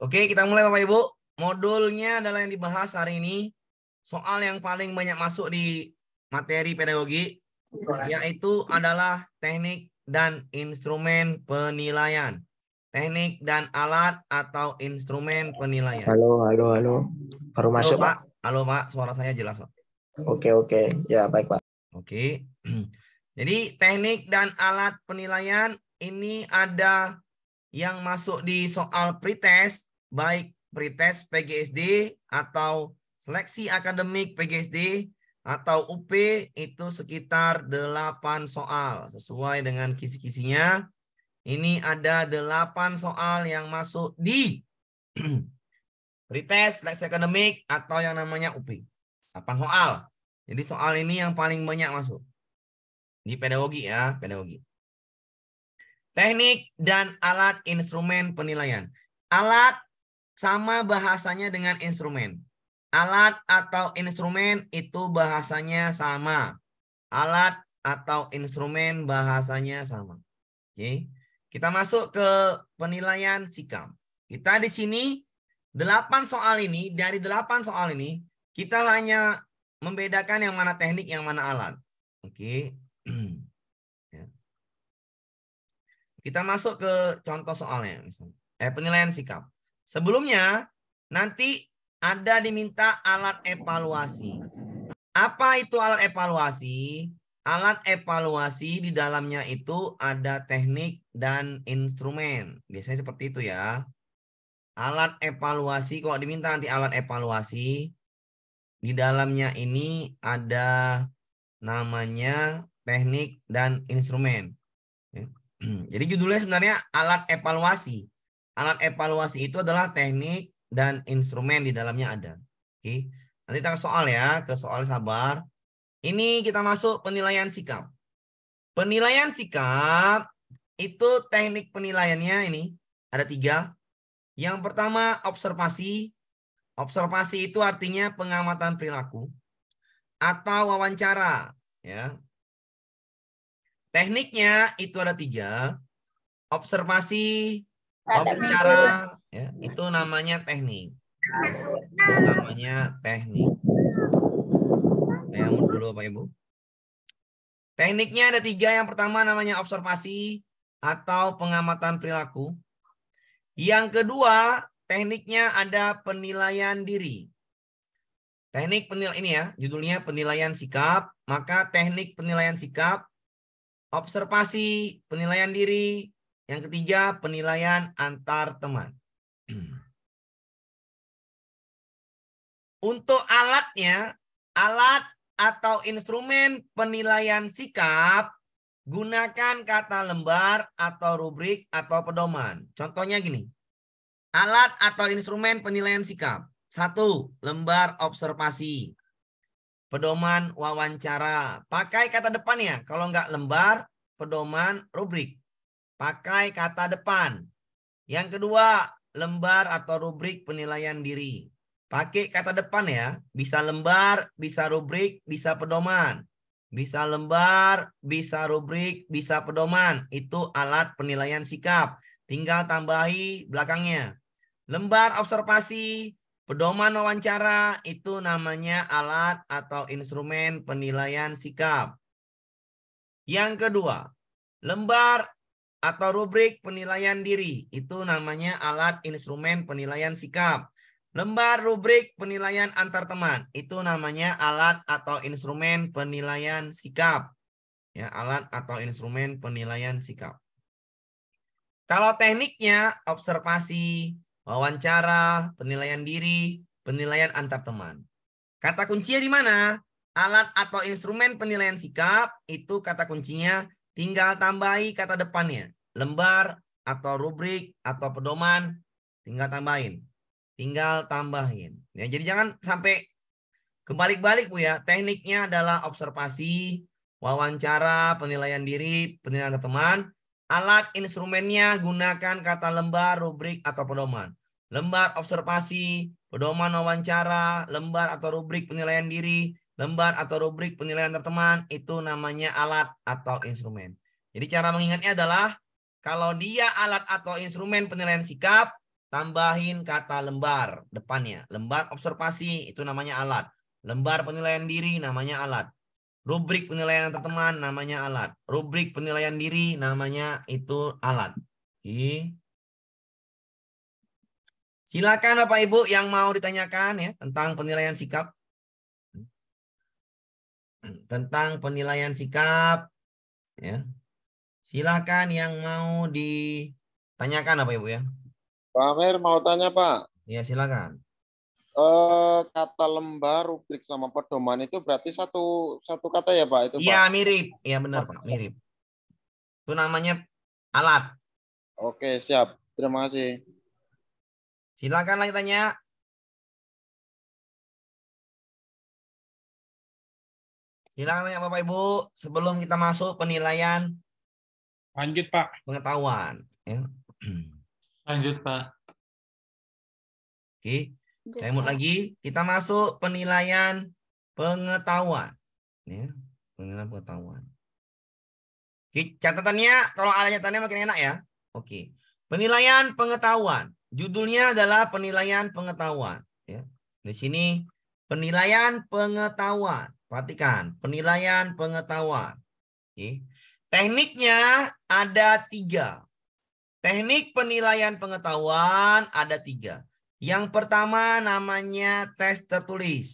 Oke, kita mulai Bapak Ibu. Modulnya adalah yang dibahas hari ini. Soal yang paling banyak masuk di materi pedagogi, yaitu adalah teknik dan instrumen penilaian. Teknik dan alat atau instrumen penilaian. Halo, halo, halo. Baru halo, Pak. Halo, Pak. Suara saya jelas, Pak. Oke, oke. Ya, baik, Pak. Oke. Jadi teknik dan alat penilaian ini ada yang masuk di soal pretest, baik pretest PGSD atau seleksi akademik PGSD atau UP itu sekitar 8 soal sesuai dengan kisi-kisinya. Ini ada 8 soal yang masuk di pretest, seleksi akademik atau yang namanya UP. 8 soal. Jadi soal ini yang paling banyak masuk. Di pedagogi ya, pedagogi. Teknik dan alat instrumen penilaian. Alat sama bahasanya dengan instrumen. Alat atau instrumen itu bahasanya sama. Alat atau instrumen bahasanya sama. Oke. Kita masuk ke penilaian sikap. Kita di sini delapan soal ini dari delapan soal ini kita hanya membedakan yang mana teknik yang mana alat. Oke. Kita masuk ke contoh soalnya. Misalnya. Eh, penilaian sikap. Sebelumnya, nanti ada diminta alat evaluasi. Apa itu alat evaluasi? Alat evaluasi di dalamnya itu ada teknik dan instrumen. Biasanya seperti itu ya. Alat evaluasi, kalau diminta nanti alat evaluasi, di dalamnya ini ada namanya teknik dan instrumen. Jadi judulnya sebenarnya alat evaluasi. Alat evaluasi itu adalah teknik dan instrumen di dalamnya ada. Oke. Nanti kita ke soal ya, ke soal sabar. Ini kita masuk penilaian sikap. Penilaian sikap itu teknik penilaiannya ini ada tiga. Yang pertama observasi. Observasi itu artinya pengamatan perilaku atau wawancara. Ya, Tekniknya itu ada tiga. Observasi, wawancara, ya, itu namanya teknik. Itu namanya teknik. Saya dulu Pak Ibu. Tekniknya ada tiga. Yang pertama namanya observasi atau pengamatan perilaku. Yang kedua, tekniknya ada penilaian diri. Teknik penilaian ini ya, judulnya penilaian sikap. Maka teknik penilaian sikap observasi, penilaian diri. Yang ketiga, penilaian antar teman. Untuk alatnya, alat atau instrumen penilaian sikap Gunakan kata lembar atau rubrik atau pedoman. Contohnya gini. Alat atau instrumen penilaian sikap. Satu, lembar observasi pedoman wawancara. Pakai kata depan ya. Kalau nggak lembar, pedoman rubrik. Pakai kata depan. Yang kedua, lembar atau rubrik penilaian diri. Pakai kata depan ya. Bisa lembar, bisa rubrik, bisa pedoman. Bisa lembar, bisa rubrik, bisa pedoman. Itu alat penilaian sikap. Tinggal tambahi belakangnya. Lembar observasi, Pedoman wawancara itu namanya alat atau instrumen penilaian sikap. Yang kedua, lembar atau rubrik penilaian diri itu namanya alat instrumen penilaian sikap. Lembar rubrik penilaian antar teman itu namanya alat atau instrumen penilaian sikap. Ya, alat atau instrumen penilaian sikap. Kalau tekniknya observasi, wawancara, penilaian diri, penilaian antar teman. Kata kuncinya di mana? Alat atau instrumen penilaian sikap itu kata kuncinya tinggal tambahi kata depannya. Lembar atau rubrik atau pedoman tinggal tambahin. Tinggal tambahin. Ya, jadi jangan sampai kebalik-balik Bu ya. Tekniknya adalah observasi, wawancara, penilaian diri, penilaian antar teman. Alat instrumennya gunakan kata lembar, rubrik, atau pedoman. Lembar observasi, pedoman wawancara, lembar atau rubrik penilaian diri, lembar atau rubrik penilaian teman itu namanya alat atau instrumen. Jadi cara mengingatnya adalah kalau dia alat atau instrumen penilaian sikap, tambahin kata lembar depannya. Lembar observasi itu namanya alat. Lembar penilaian diri namanya alat. Rubrik penilaian teman namanya alat. Rubrik penilaian diri namanya itu alat. Oke. Silakan Bapak Ibu yang mau ditanyakan ya tentang penilaian sikap. Tentang penilaian sikap ya. Silakan yang mau ditanyakan apa Ibu ya. Pak Amir mau tanya Pak. Ya silakan. Eh, kata lembar rubrik sama pedoman itu berarti satu satu kata ya Pak itu iya, Pak? Iya mirip, ya benar Pak mirip. Itu namanya alat. Oke siap, terima kasih. Silakan lagi tanya. Silakan ya Bapak Ibu sebelum kita masuk penilaian. Lanjut Pak. Pengetahuan. Ya. Lanjut Pak. Oke. Saya mau lagi, kita masuk penilaian pengetahuan. Ya, penilaian pengetahuan. Oke, catatannya, kalau ada catatannya makin enak ya. Oke, penilaian pengetahuan. Judulnya adalah penilaian pengetahuan. Ya, di sini penilaian pengetahuan. Perhatikan, penilaian pengetahuan. Oke. Tekniknya ada tiga. Teknik penilaian pengetahuan ada tiga. Yang pertama namanya tes tertulis.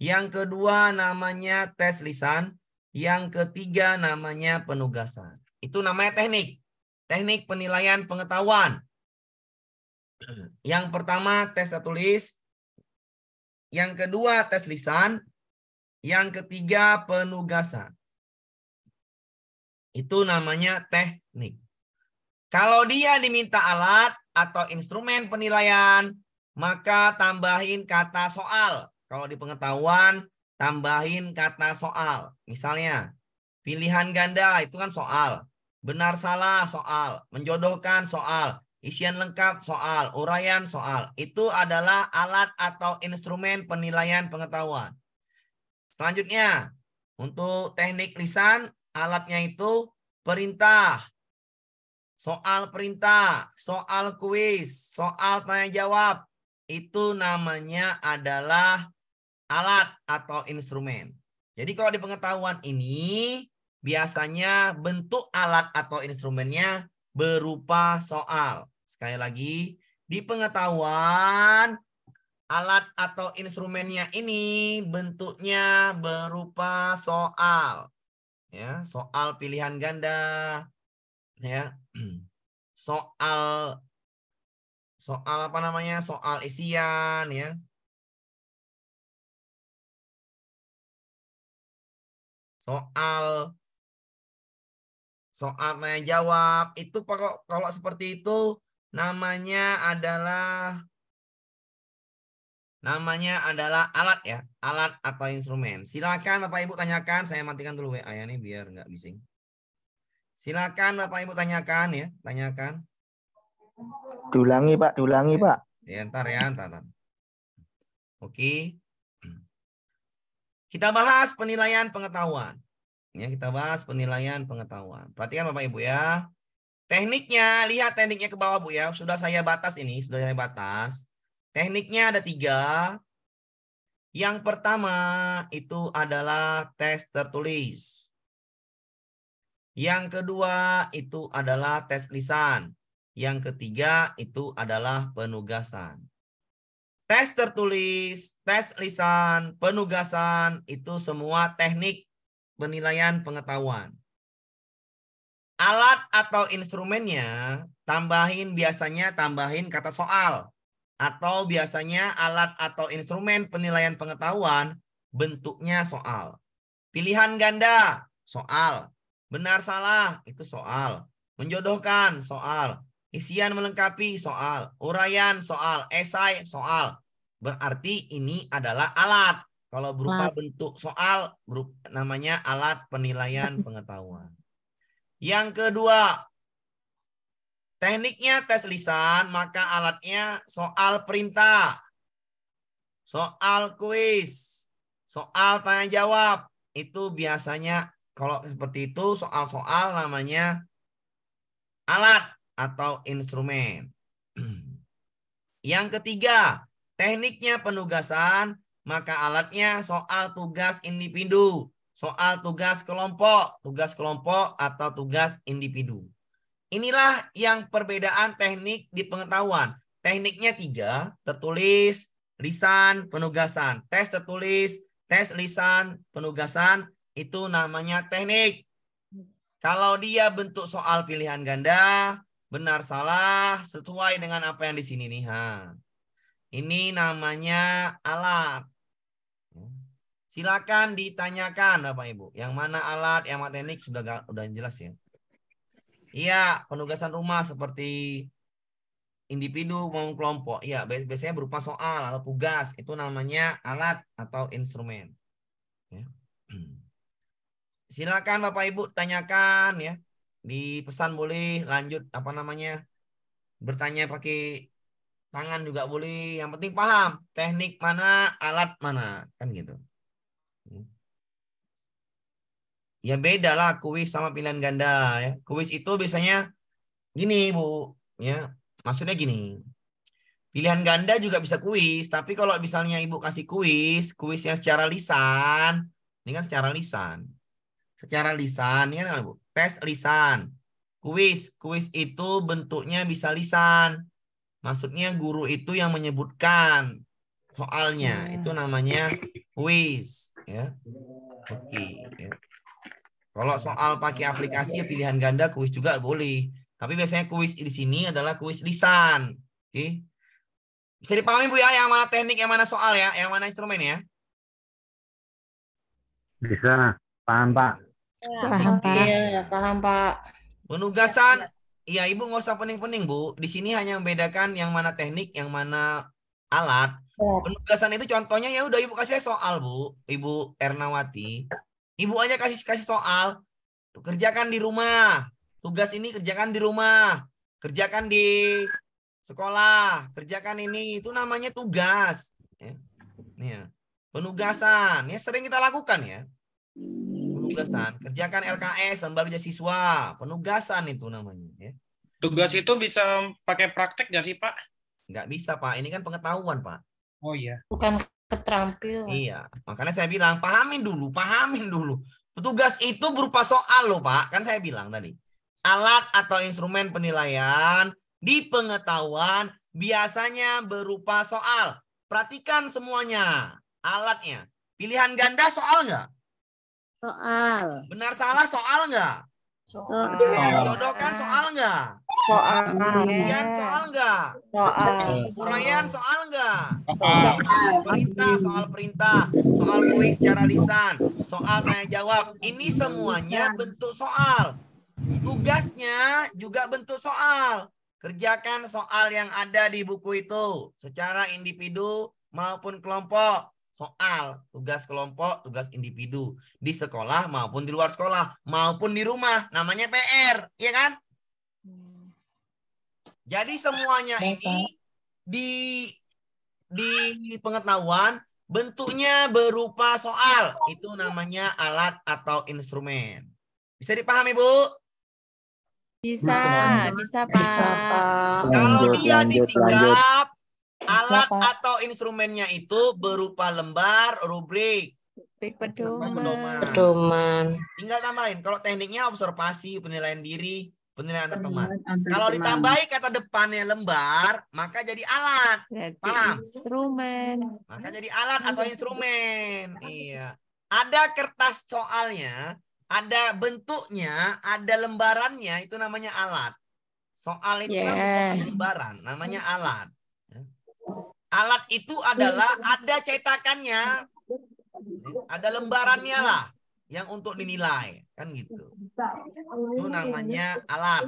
Yang kedua namanya tes lisan. Yang ketiga namanya penugasan. Itu namanya teknik. Teknik penilaian pengetahuan. Yang pertama tes tertulis. Yang kedua tes lisan. Yang ketiga penugasan. Itu namanya teknik. Kalau dia diminta alat, atau instrumen penilaian, maka tambahin kata soal. Kalau di pengetahuan, tambahin kata soal. Misalnya, pilihan ganda itu kan soal. Benar salah soal, menjodohkan soal, isian lengkap soal, uraian soal. Itu adalah alat atau instrumen penilaian pengetahuan. Selanjutnya, untuk teknik lisan, alatnya itu perintah soal perintah, soal kuis, soal tanya jawab, itu namanya adalah alat atau instrumen. Jadi kalau di pengetahuan ini biasanya bentuk alat atau instrumennya berupa soal. Sekali lagi, di pengetahuan alat atau instrumennya ini bentuknya berupa soal. Ya, soal pilihan ganda, ya, soal soal apa namanya soal isian ya soal soal nanya jawab itu pokok kalau seperti itu namanya adalah namanya adalah alat ya alat atau instrumen silakan bapak ibu tanyakan saya matikan dulu wa ya nih biar nggak bising Silakan Bapak Ibu tanyakan ya, tanyakan. Dulangi Pak, dulangi Pak. Ya, ntar ya, ntar. ntar. Oke. Kita bahas penilaian pengetahuan. Ya, kita bahas penilaian pengetahuan. Perhatikan Bapak Ibu ya. Tekniknya, lihat tekniknya ke bawah Bu ya. Sudah saya batas ini, sudah saya batas. Tekniknya ada tiga. Yang pertama itu adalah tes tertulis. Yang kedua itu adalah tes lisan. Yang ketiga itu adalah penugasan. Tes tertulis, tes lisan, penugasan itu semua teknik penilaian pengetahuan. Alat atau instrumennya tambahin biasanya tambahin kata soal atau biasanya alat atau instrumen penilaian pengetahuan bentuknya soal. Pilihan ganda soal, Benar salah itu soal. Menjodohkan soal. Isian melengkapi soal. Uraian soal. Esai soal. Berarti ini adalah alat. Kalau berupa alat. bentuk soal berupa, namanya alat penilaian pengetahuan. Yang kedua, tekniknya tes lisan, maka alatnya soal perintah, soal kuis, soal tanya jawab. Itu biasanya kalau seperti itu soal-soal namanya alat atau instrumen. Yang ketiga, tekniknya penugasan, maka alatnya soal tugas individu, soal tugas kelompok, tugas kelompok atau tugas individu. Inilah yang perbedaan teknik di pengetahuan. Tekniknya tiga, tertulis, lisan, penugasan. Tes tertulis, tes lisan, penugasan, itu namanya teknik. Kalau dia bentuk soal pilihan ganda, benar salah sesuai dengan apa yang di sini nih. Ha. Ini namanya alat. Silakan ditanyakan Bapak Ibu. Yang mana alat, yang mana teknik sudah udah jelas ya. Iya, penugasan rumah seperti individu maupun kelompok. Iya, biasanya berupa soal atau tugas. Itu namanya alat atau instrumen. Ya. silakan Bapak Ibu tanyakan ya. Di pesan boleh, lanjut apa namanya? Bertanya pakai tangan juga boleh. Yang penting paham teknik mana, alat mana, kan gitu. Ya beda lah kuis sama pilihan ganda ya. Kuis itu biasanya gini Bu, ya. Maksudnya gini. Pilihan ganda juga bisa kuis, tapi kalau misalnya Ibu kasih kuis, kuisnya secara lisan, ini kan secara lisan secara lisan, ya kan, Bu? Tes lisan. Kuis, kuis itu bentuknya bisa lisan. Maksudnya guru itu yang menyebutkan soalnya. Hmm. Itu namanya kuis, ya. Oke, okay, ya. Kalau soal pakai aplikasi ya pilihan ganda kuis juga boleh. Tapi biasanya kuis di sini adalah kuis lisan. Oke. Okay. Bisa dipahami Bu ya yang mana teknik, yang mana soal ya, yang mana instrumen ya? Bisa, paham Pak. Ya, paham, Pak. Iya, paham, Pak. Penugasan, iya Ibu nggak usah pening-pening, Bu. Di sini hanya membedakan yang mana teknik, yang mana alat. Iya. Penugasan itu contohnya ya udah Ibu kasih soal, Bu. Ibu Ernawati. Ibu aja kasih kasih soal. Kerjakan di rumah. Tugas ini kerjakan di rumah. Kerjakan di sekolah, kerjakan ini. Itu namanya tugas. Ya. Iya. Penugasan, ya sering kita lakukan ya penugasan. Kerjakan LKS dan baru siswa. Penugasan itu namanya. Ya. Tugas itu bisa pakai praktek nggak sih Pak? Nggak bisa Pak. Ini kan pengetahuan Pak. Oh iya. Bukan keterampilan. Iya. Makanya saya bilang pahamin dulu, pahamin dulu. petugas itu berupa soal loh Pak. Kan saya bilang tadi. Alat atau instrumen penilaian di pengetahuan biasanya berupa soal. Perhatikan semuanya alatnya. Pilihan ganda soal nggak? Soal. Benar salah soal enggak? Soal. Jodohkan soal enggak? Soal. Kemudian soal enggak? Soal. Urayan soal nggak? Soal. Perintah soal perintah, soal tulis secara lisan, soal saya jawab. Ini semuanya bentuk soal. Tugasnya juga bentuk soal. Kerjakan soal yang ada di buku itu secara individu maupun kelompok soal, tugas kelompok, tugas individu di sekolah maupun di luar sekolah maupun di rumah, namanya PR, ya kan? Jadi semuanya iya, ini di di pengetahuan bentuknya berupa soal, itu namanya alat atau instrumen. Bisa dipahami, Bu? Bisa, bisa, Pak. Bisa, Pak. Kalau dia disingkap Alat Bapak. atau instrumennya itu berupa lembar, rubrik, pedoman. pedoman. Tinggal tambahin. Kalau tekniknya observasi, penilaian diri, penilaian antar teman. teman. Kalau ditambahi kata depannya lembar, maka jadi alat. Berarti Paham? Instrumen. Maka jadi alat atau instrumen. Iya. Ada kertas soalnya, ada bentuknya, ada lembarannya, itu namanya alat. Soal itu yeah. kan lembaran, namanya alat. Alat itu adalah ada cetakannya, ada lembarannya lah yang untuk dinilai kan gitu. Itu namanya alat.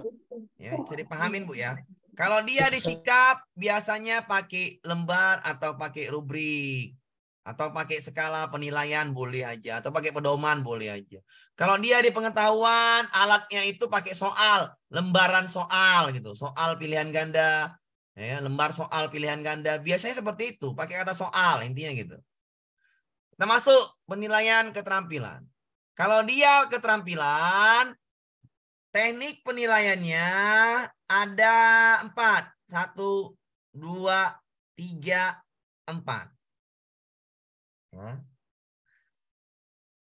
Ya, bisa dipahamin Bu ya. Kalau dia disikap biasanya pakai lembar atau pakai rubrik atau pakai skala penilaian boleh aja atau pakai pedoman boleh aja. Kalau dia di pengetahuan alatnya itu pakai soal, lembaran soal gitu, soal pilihan ganda, ya, lembar soal pilihan ganda biasanya seperti itu pakai kata soal intinya gitu kita masuk penilaian keterampilan kalau dia keterampilan teknik penilaiannya ada empat satu dua tiga empat ya.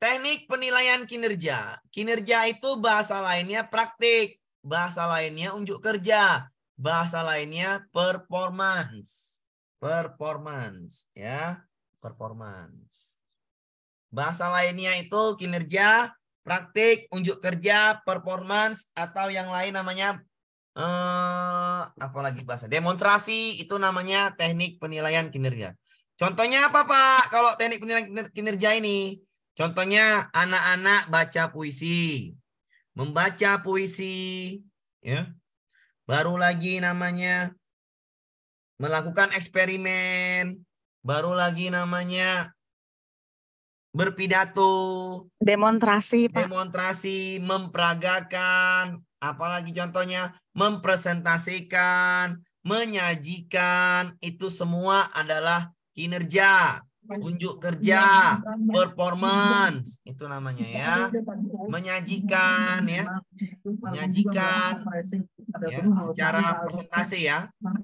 Teknik penilaian kinerja. Kinerja itu bahasa lainnya praktik. Bahasa lainnya unjuk kerja. Bahasa lainnya performance. Performance ya, performance. Bahasa lainnya itu kinerja, praktik, unjuk kerja, performance atau yang lain namanya eh apalagi bahasa demonstrasi itu namanya teknik penilaian kinerja. Contohnya apa Pak? Kalau teknik penilaian kinerja ini, contohnya anak-anak baca puisi, membaca puisi, ya, baru lagi namanya melakukan eksperimen, baru lagi namanya berpidato, demonstrasi, Pak. demonstrasi, memperagakan, apalagi contohnya mempresentasikan, menyajikan, itu semua adalah kinerja unjuk kerja, iya, iya, iya, performance itu namanya ya, menyajikan ya, menyajikan ya, secara presentasi ya,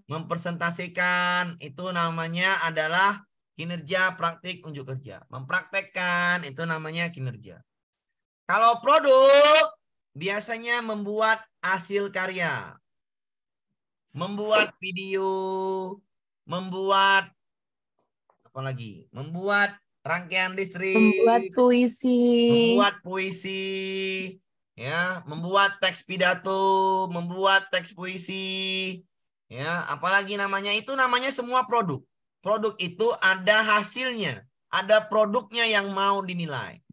mempresentasikan itu namanya adalah kinerja praktik unjuk kerja, mempraktekkan itu namanya kinerja. Kalau produk biasanya membuat hasil karya, membuat video, membuat apa lagi? Membuat rangkaian listrik, membuat puisi, membuat puisi, ya, membuat teks pidato, membuat teks puisi, ya, apalagi namanya itu namanya semua produk. Produk itu ada hasilnya, ada produknya yang mau dinilai.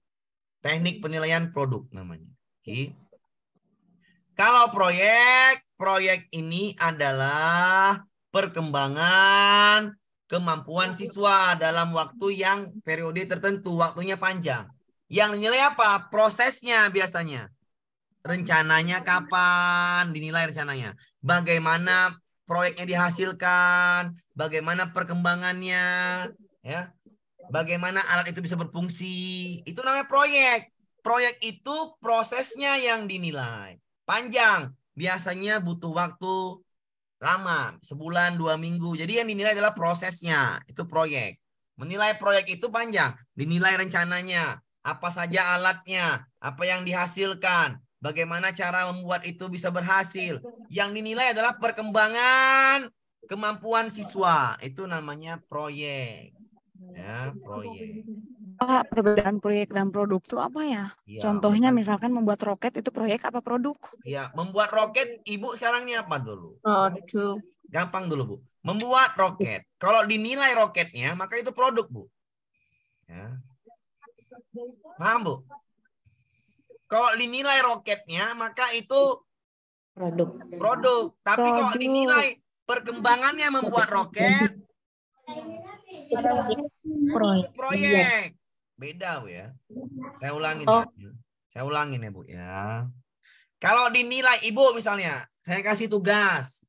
Teknik penilaian produk namanya. Oke. Kalau proyek, proyek ini adalah perkembangan kemampuan iya, siswa dalam waktu iya. yang periode tertentu, waktunya panjang. Yang nilai apa? Prosesnya biasanya. Rencananya iya. kapan dinilai rencananya? Bagaimana proyeknya dihasilkan, bagaimana perkembangannya, ya. Bagaimana alat itu bisa berfungsi? Itu namanya proyek. Proyek itu prosesnya yang dinilai. Panjang, biasanya butuh waktu lama sebulan dua minggu jadi yang dinilai adalah prosesnya itu proyek menilai proyek itu panjang dinilai rencananya apa saja alatnya apa yang dihasilkan bagaimana cara membuat itu bisa berhasil yang dinilai adalah perkembangan kemampuan siswa itu namanya proyek ya proyek apa perbedaan proyek dan produk itu apa ya? ya Contohnya betul. misalkan membuat roket itu proyek apa produk? Iya membuat roket Ibu sekarang ini apa dulu? Produk. Gampang dulu, Bu. Membuat roket. Kalau dinilai roketnya, maka itu produk, Bu. Ya. Paham, Bu? Kalau dinilai roketnya, maka itu produk. Produk. Tapi produk. kalau dinilai perkembangannya membuat roket, proyek. Beda, Bu ya. Saya ulangin oh. Ya, ya. Saya ulangin ya, Bu ya. Kalau dinilai Ibu misalnya, saya kasih tugas.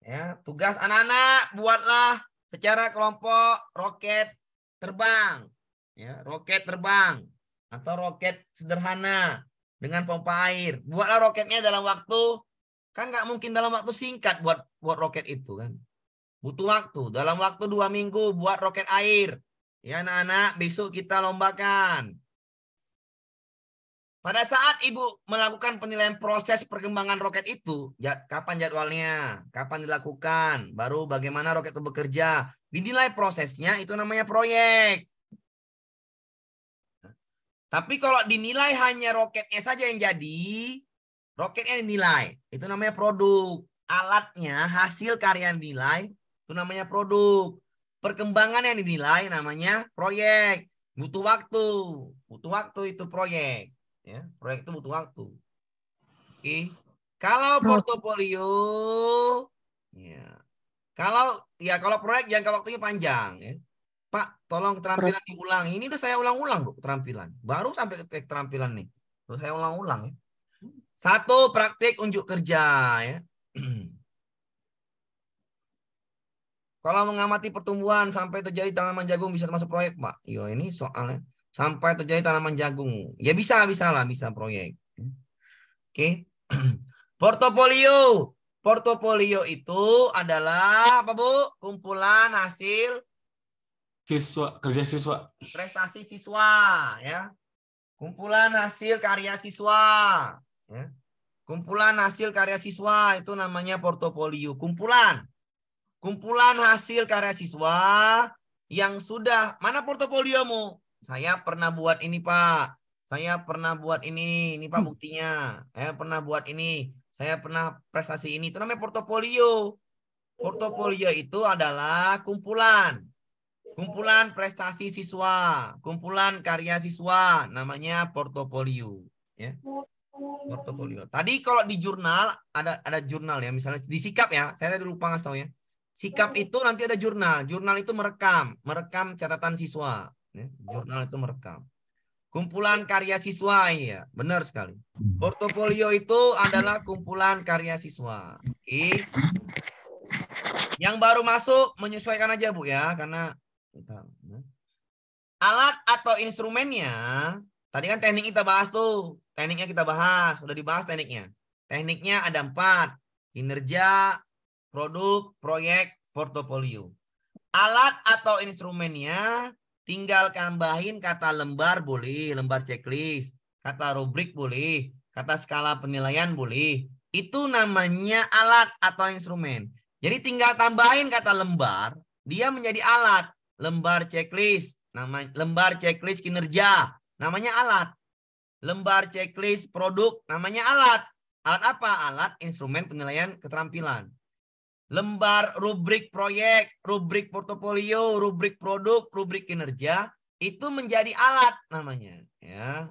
Ya, tugas anak-anak buatlah secara kelompok roket terbang. Ya, roket terbang atau roket sederhana dengan pompa air. Buatlah roketnya dalam waktu kan nggak mungkin dalam waktu singkat buat buat roket itu kan. Butuh waktu. Dalam waktu dua minggu buat roket air. Ya anak-anak, besok kita lombakan. Pada saat ibu melakukan penilaian proses perkembangan roket itu, jad, kapan jadwalnya, kapan dilakukan, baru bagaimana roket itu bekerja, dinilai prosesnya itu namanya proyek. Tapi kalau dinilai hanya roketnya saja yang jadi, roketnya yang dinilai, itu namanya produk. Alatnya, hasil karya nilai, dinilai, itu namanya produk. Perkembangan yang dinilai namanya proyek. Butuh waktu. Butuh waktu itu proyek. Ya, proyek itu butuh waktu. Oke. Kalau nah. portofolio ya. Kalau ya kalau proyek jangka waktunya panjang ya. Pak, tolong keterampilan diulang. Ini tuh saya ulang-ulang, Bu, keterampilan. Baru sampai ke keterampilan nih. Tuh saya ulang-ulang ya. Satu, praktik unjuk kerja ya. Kalau mengamati pertumbuhan sampai terjadi tanaman jagung bisa termasuk proyek, Pak. Yo, iya, ini soalnya sampai terjadi tanaman jagung. Ya bisa, bisa lah, bisa proyek. Oke. Okay. Portofolio. Portofolio itu adalah apa, Bu? Kumpulan hasil siswa kerja siswa. Prestasi siswa, ya. Kumpulan hasil karya siswa, ya. Kumpulan hasil karya siswa itu namanya portofolio. Kumpulan Kumpulan hasil karya siswa yang sudah mana portofoliomu? Saya pernah buat ini, Pak. Saya pernah buat ini, ini Pak hmm. buktinya. Saya pernah buat ini, saya pernah prestasi ini. Itu namanya portofolio. Portofolio itu adalah kumpulan. Kumpulan prestasi siswa, kumpulan karya siswa namanya portofolio, ya. Portofolio. Tadi kalau di jurnal ada ada jurnal ya, misalnya di sikap ya. Saya tadi lupa ngasih tahu ya. Sikap itu nanti ada jurnal. Jurnal itu merekam, merekam catatan siswa. Ya, jurnal itu merekam. Kumpulan karya siswa, iya, benar sekali. Portofolio itu adalah kumpulan karya siswa. Oke. Yang baru masuk menyesuaikan aja bu ya, karena ya. alat atau instrumennya. Tadi kan teknik kita bahas tuh, tekniknya kita bahas, sudah dibahas tekniknya. Tekniknya ada empat, kinerja, produk, proyek, portofolio. Alat atau instrumennya tinggal tambahin kata lembar boleh, lembar checklist, kata rubrik boleh, kata skala penilaian boleh. Itu namanya alat atau instrumen. Jadi tinggal tambahin kata lembar, dia menjadi alat. Lembar checklist, nama lembar checklist kinerja, namanya alat. Lembar checklist produk, namanya alat. Alat apa? Alat instrumen penilaian keterampilan lembar rubrik proyek, rubrik portofolio, rubrik produk, rubrik kinerja itu menjadi alat namanya, ya.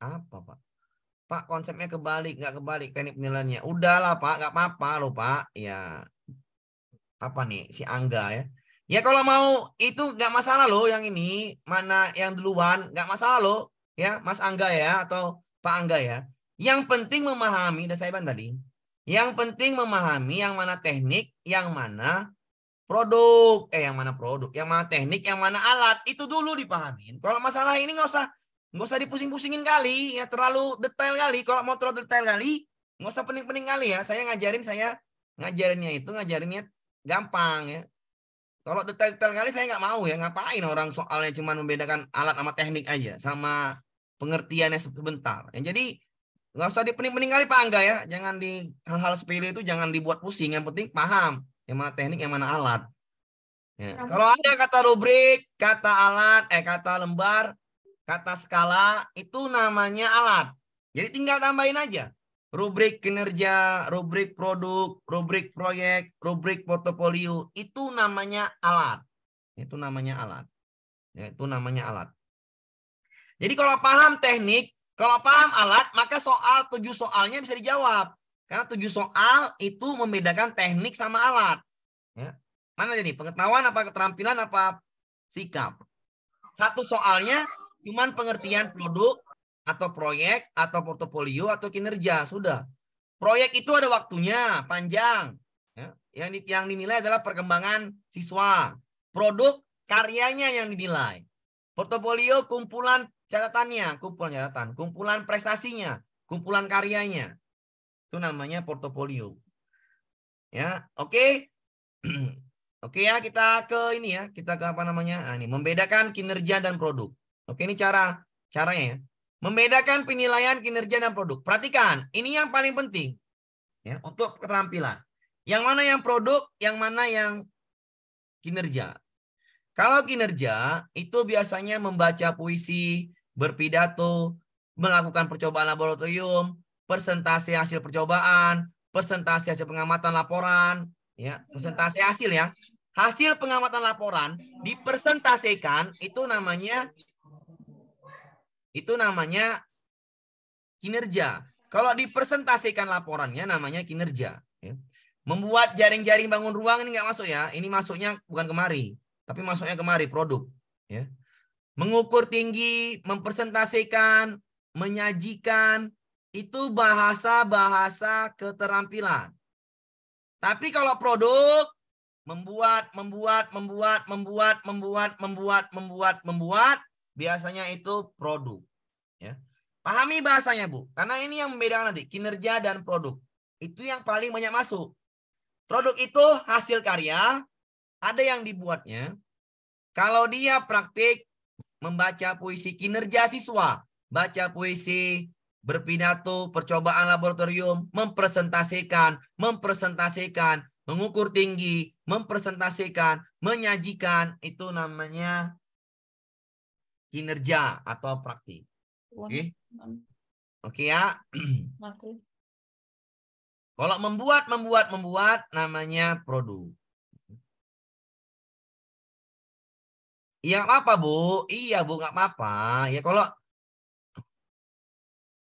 Apa, Pak? Pak, konsepnya kebalik, nggak kebalik teknik penilaiannya. Udahlah, Pak, nggak apa-apa loh, Pak. Ya, apa nih si Angga ya? Ya kalau mau itu nggak masalah loh yang ini mana yang duluan nggak masalah loh ya Mas Angga ya atau Pak Angga ya. Yang penting memahami Dasar saya tadi yang penting memahami yang mana teknik, yang mana produk, eh yang mana produk, yang mana teknik, yang mana alat itu dulu dipahami. Kalau masalah ini nggak usah nggak usah dipusing-pusingin kali, ya terlalu detail kali. Kalau mau terlalu detail kali, nggak usah pening-pening kali ya. Saya ngajarin saya ngajarinnya itu ngajarinnya gampang ya. Kalau detail-detail kali saya nggak mau ya. Ngapain orang soalnya cuma membedakan alat sama teknik aja, sama pengertiannya sebentar. Ya, jadi nggak usah dipening-pening kali Pak Angga ya. Jangan di hal-hal sepele itu jangan dibuat pusing. Yang penting paham yang mana teknik, yang mana alat. Ya. Iya. Kalau ada kata rubrik, kata alat, eh kata lembar, kata skala itu namanya alat. Jadi tinggal tambahin aja. Rubrik kinerja, rubrik produk, rubrik proyek, rubrik portofolio itu namanya alat. Itu namanya alat. Ya, itu namanya alat. Jadi kalau paham teknik, kalau paham alat, maka soal tujuh soalnya bisa dijawab. Karena tujuh soal itu membedakan teknik sama alat. Ya. Mana jadi? Pengetahuan apa keterampilan apa sikap? Satu soalnya cuman pengertian produk atau proyek atau portofolio atau kinerja sudah. Proyek itu ada waktunya panjang. Ya. Yang di, yang dinilai adalah perkembangan siswa. Produk karyanya yang dinilai. Portofolio kumpulan catatannya, kumpulan catatan, kumpulan prestasinya, kumpulan karyanya. Itu namanya portofolio. Ya, oke. Okay? oke okay ya, kita ke ini ya, kita ke apa namanya? Nah, ini membedakan kinerja dan produk. Oke, ini cara caranya ya. Membedakan penilaian kinerja dan produk. Perhatikan, ini yang paling penting ya untuk keterampilan. Yang mana yang produk, yang mana yang kinerja. Kalau kinerja itu biasanya membaca puisi, berpidato, melakukan percobaan laboratorium, presentasi hasil percobaan, presentasi hasil pengamatan laporan, ya, iya. presentasi hasil ya. Hasil pengamatan laporan dipresentasikan itu namanya itu namanya kinerja. Kalau dipresentasikan laporannya namanya kinerja. Ya. Membuat jaring-jaring bangun ruang ini nggak masuk ya. Ini masuknya bukan kemari, tapi masuknya kemari produk. Ya mengukur tinggi, mempresentasikan, menyajikan, itu bahasa-bahasa keterampilan. Tapi kalau produk, membuat, membuat, membuat, membuat, membuat, membuat, membuat, membuat, biasanya itu produk. Ya. Pahami bahasanya Bu, karena ini yang membedakan nanti, kinerja dan produk. Itu yang paling banyak masuk. Produk itu hasil karya, ada yang dibuatnya. Kalau dia praktik, membaca puisi kinerja siswa, baca puisi berpidato, percobaan laboratorium, mempresentasikan, mempresentasikan, mengukur tinggi, mempresentasikan, menyajikan, itu namanya kinerja atau praktik. Oke. Okay? Oke okay, ya. Kalau membuat, membuat, membuat namanya produk. Iya nggak apa bu, iya bu nggak apa-apa. Ya kalau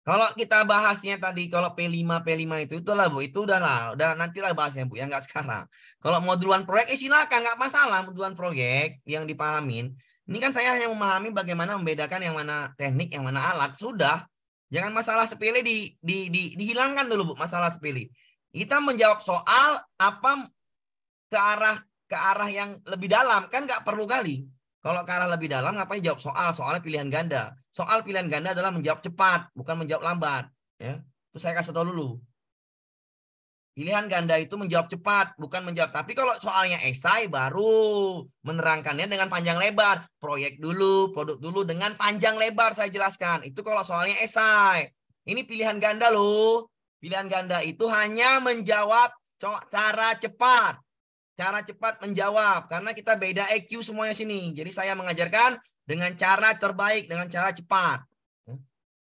kalau kita bahasnya tadi kalau P5 P5 itu itulah Bu, itu udahlah, udah nanti lah bahasnya Bu, ya nggak sekarang. Kalau mau duluan proyek eh silakan nggak masalah duluan proyek yang dipahamin. Ini kan saya hanya memahami bagaimana membedakan yang mana teknik, yang mana alat. Sudah. Jangan masalah sepele di, di, di dihilangkan dulu Bu, masalah sepele. Kita menjawab soal apa ke arah ke arah yang lebih dalam kan nggak perlu kali. Kalau ke arah lebih dalam, ngapain jawab soal? Soalnya pilihan ganda. Soal pilihan ganda adalah menjawab cepat, bukan menjawab lambat. Ya, itu saya kasih tahu dulu. Pilihan ganda itu menjawab cepat, bukan menjawab. Tapi kalau soalnya esai, baru menerangkannya dengan panjang lebar. Proyek dulu, produk dulu dengan panjang lebar saya jelaskan. Itu kalau soalnya esai. Ini pilihan ganda loh. Pilihan ganda itu hanya menjawab cara cepat cara cepat menjawab karena kita beda EQ semuanya sini. Jadi saya mengajarkan dengan cara terbaik, dengan cara cepat. Ya.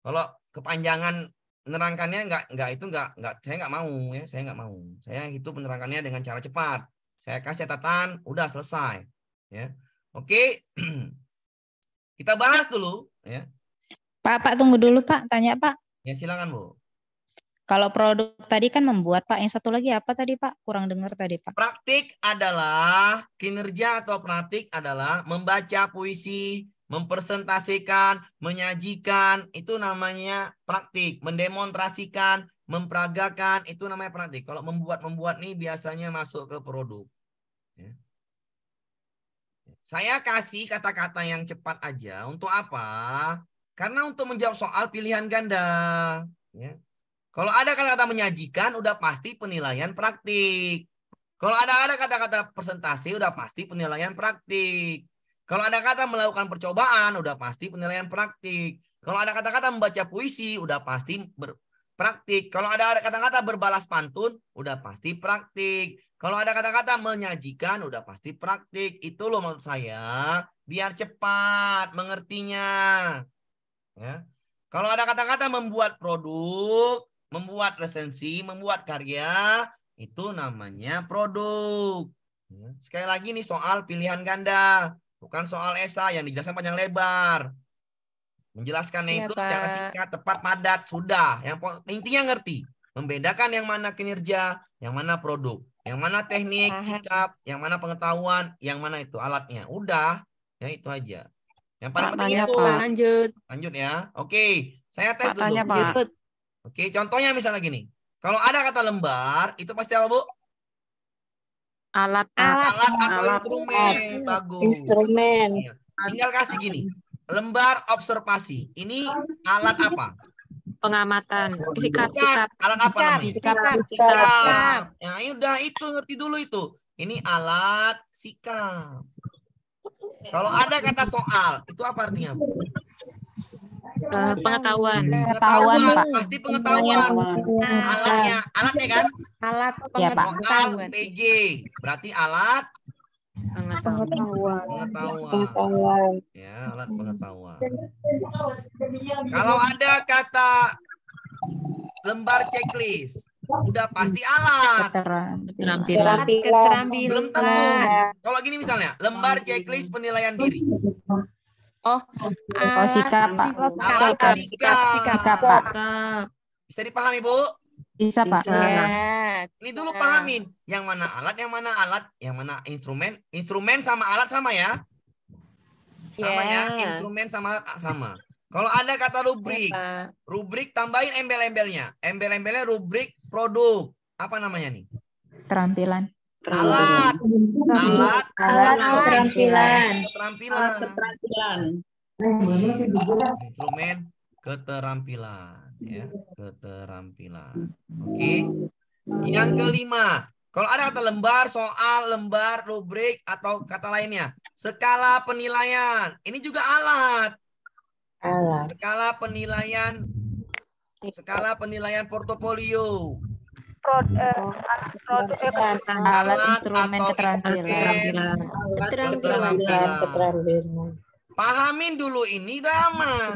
Kalau kepanjangan menerangkannya nggak nggak itu nggak nggak saya nggak mau ya saya nggak mau saya itu menerangkannya dengan cara cepat saya kasih catatan udah selesai ya oke kita bahas dulu ya pak pak tunggu dulu pak tanya pak ya silakan bu kalau produk tadi kan membuat Pak. Yang satu lagi apa tadi Pak? Kurang dengar tadi Pak. Praktik adalah kinerja atau praktik adalah membaca puisi, mempresentasikan, menyajikan itu namanya praktik, mendemonstrasikan, memperagakan itu namanya praktik. Kalau membuat-membuat nih biasanya masuk ke produk. Ya. Saya kasih kata-kata yang cepat aja. Untuk apa? Karena untuk menjawab soal pilihan ganda. Ya. Kalau ada kata-kata menyajikan, udah pasti penilaian praktik. Kalau ada ada kata-kata presentasi, udah pasti penilaian praktik. Kalau ada kata melakukan percobaan, udah pasti penilaian praktik. Kalau ada kata-kata membaca puisi, udah pasti praktik. Kalau ada kata-kata berbalas pantun, udah pasti praktik. Kalau ada kata-kata menyajikan, udah pasti praktik. Itu loh menurut saya, biar cepat mengertinya. Ya. Kalau ada kata-kata membuat produk, membuat resensi, membuat karya, itu namanya produk. Ya, sekali lagi nih soal pilihan ganda, bukan soal esai yang dijelaskan panjang lebar. Menjelaskannya ya, itu Pak. secara singkat, tepat, padat, sudah. Yang intinya ngerti, membedakan yang mana kinerja, yang mana produk, yang mana teknik, sikap, yang mana pengetahuan, yang mana itu alatnya. Udah, ya itu aja. Yang paling Pak, penting itu. Pak. Lanjut. Lanjut ya. Oke, saya tes Pak, dulu. Tanya, Pak. Oke, contohnya misalnya gini. Kalau ada kata lembar, itu pasti apa, Bu? Alat. Alat, alat atau alat, instrumen. Alat. Bagus. Instrumen. Ya. Tinggal kasih gini. Lembar observasi. Ini alat apa? Pengamatan. Sikap, sikap. Alat apa namanya? Sikap. sikap. Ya, udah itu ngerti dulu itu. Ini alat sikap. Kalau ada kata soal, itu apa artinya? Eh, iya. Iya, pengetahuan. Pengetahuan, Pak. Pasti pengetahuan. Iya, ah. Alatnya, alatnya kan? Alat pengetahuan. Ya, PG. Berarti alat pengetahuan. Pengetahuan. Pengetahuan. Ya, alat pengetahuan. Kalau ada kata lembar checklist, udah pasti alat. Keterampilan. Keterampilan. Belum tentu. Kalau gini misalnya, lembar checklist penilaian diri. Oh, oh ah, sikap, Pak. Sikap, sikap, sikap, Pak. Bisa dipahami, Bu? Bisa, Pak. Ya. Ini dulu pahamin, yang mana alat, yang mana alat, yang mana instrumen. Instrumen sama alat sama ya? Sama yeah. ya, instrumen sama alat ah, sama. Kalau ada kata rubrik, iya, rubrik tambahin embel-embelnya. Embel-embelnya rubrik produk. Apa namanya nih? Terampilan alat alat alat keterampilan keterampilan keterampilan eh, instrumen keterampilan ya keterampilan oke okay. yang kelima kalau ada kata lembar soal lembar rubrik atau kata lainnya skala penilaian ini juga alat alat skala penilaian skala penilaian portofolio produk eh, oh, alat produk eh, alat keterampilan keterampilan keterampilan pahamin dulu ini Dama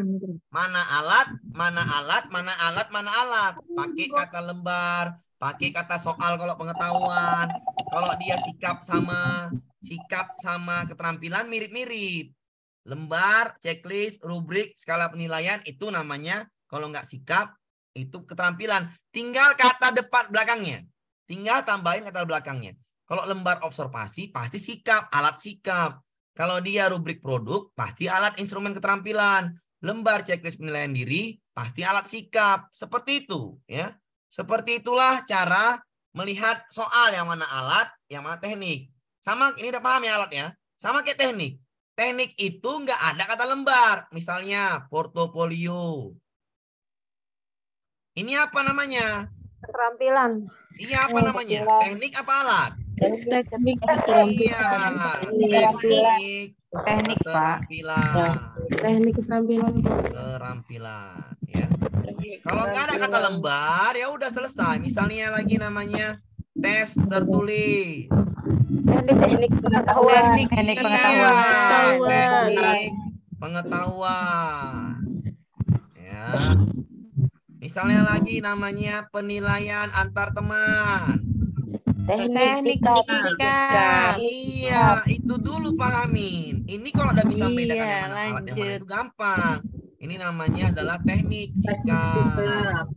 mana alat mana alat mana alat mana alat pakai kata lembar pakai kata soal kalau pengetahuan kalau dia sikap sama sikap sama keterampilan mirip-mirip lembar checklist rubrik skala penilaian itu namanya kalau nggak sikap itu keterampilan. Tinggal kata depan belakangnya. Tinggal tambahin kata belakangnya. Kalau lembar observasi pasti sikap, alat sikap. Kalau dia rubrik produk pasti alat instrumen keterampilan. Lembar checklist penilaian diri pasti alat sikap. Seperti itu, ya. Seperti itulah cara melihat soal yang mana alat, yang mana teknik. Sama ini udah paham ya alatnya. Sama kayak teknik. Teknik itu nggak ada kata lembar. Misalnya portofolio, ini apa namanya? Keterampilan. Iya, apa hmm, namanya? Teknik apa alat? Teknik. Teknik. Iya. Teknik. Teknik, Pak. Keterampilan. Teknik keterampilan, Keterampilan, ya. Kalau nggak ada kata lembar, ya udah selesai. Misalnya lagi namanya tes tertulis. Teknik, teknik pengetahuan. Teknik, teknik iya, pengetahuan. teknik pengetahuan. Ya. Misalnya lagi namanya penilaian antar teman. Teknik sikap. Iya, itu dulu pahamin. Ini kalau udah bisa iya, bedakan yang mana yang mana itu gampang. Ini namanya adalah teknik sikap.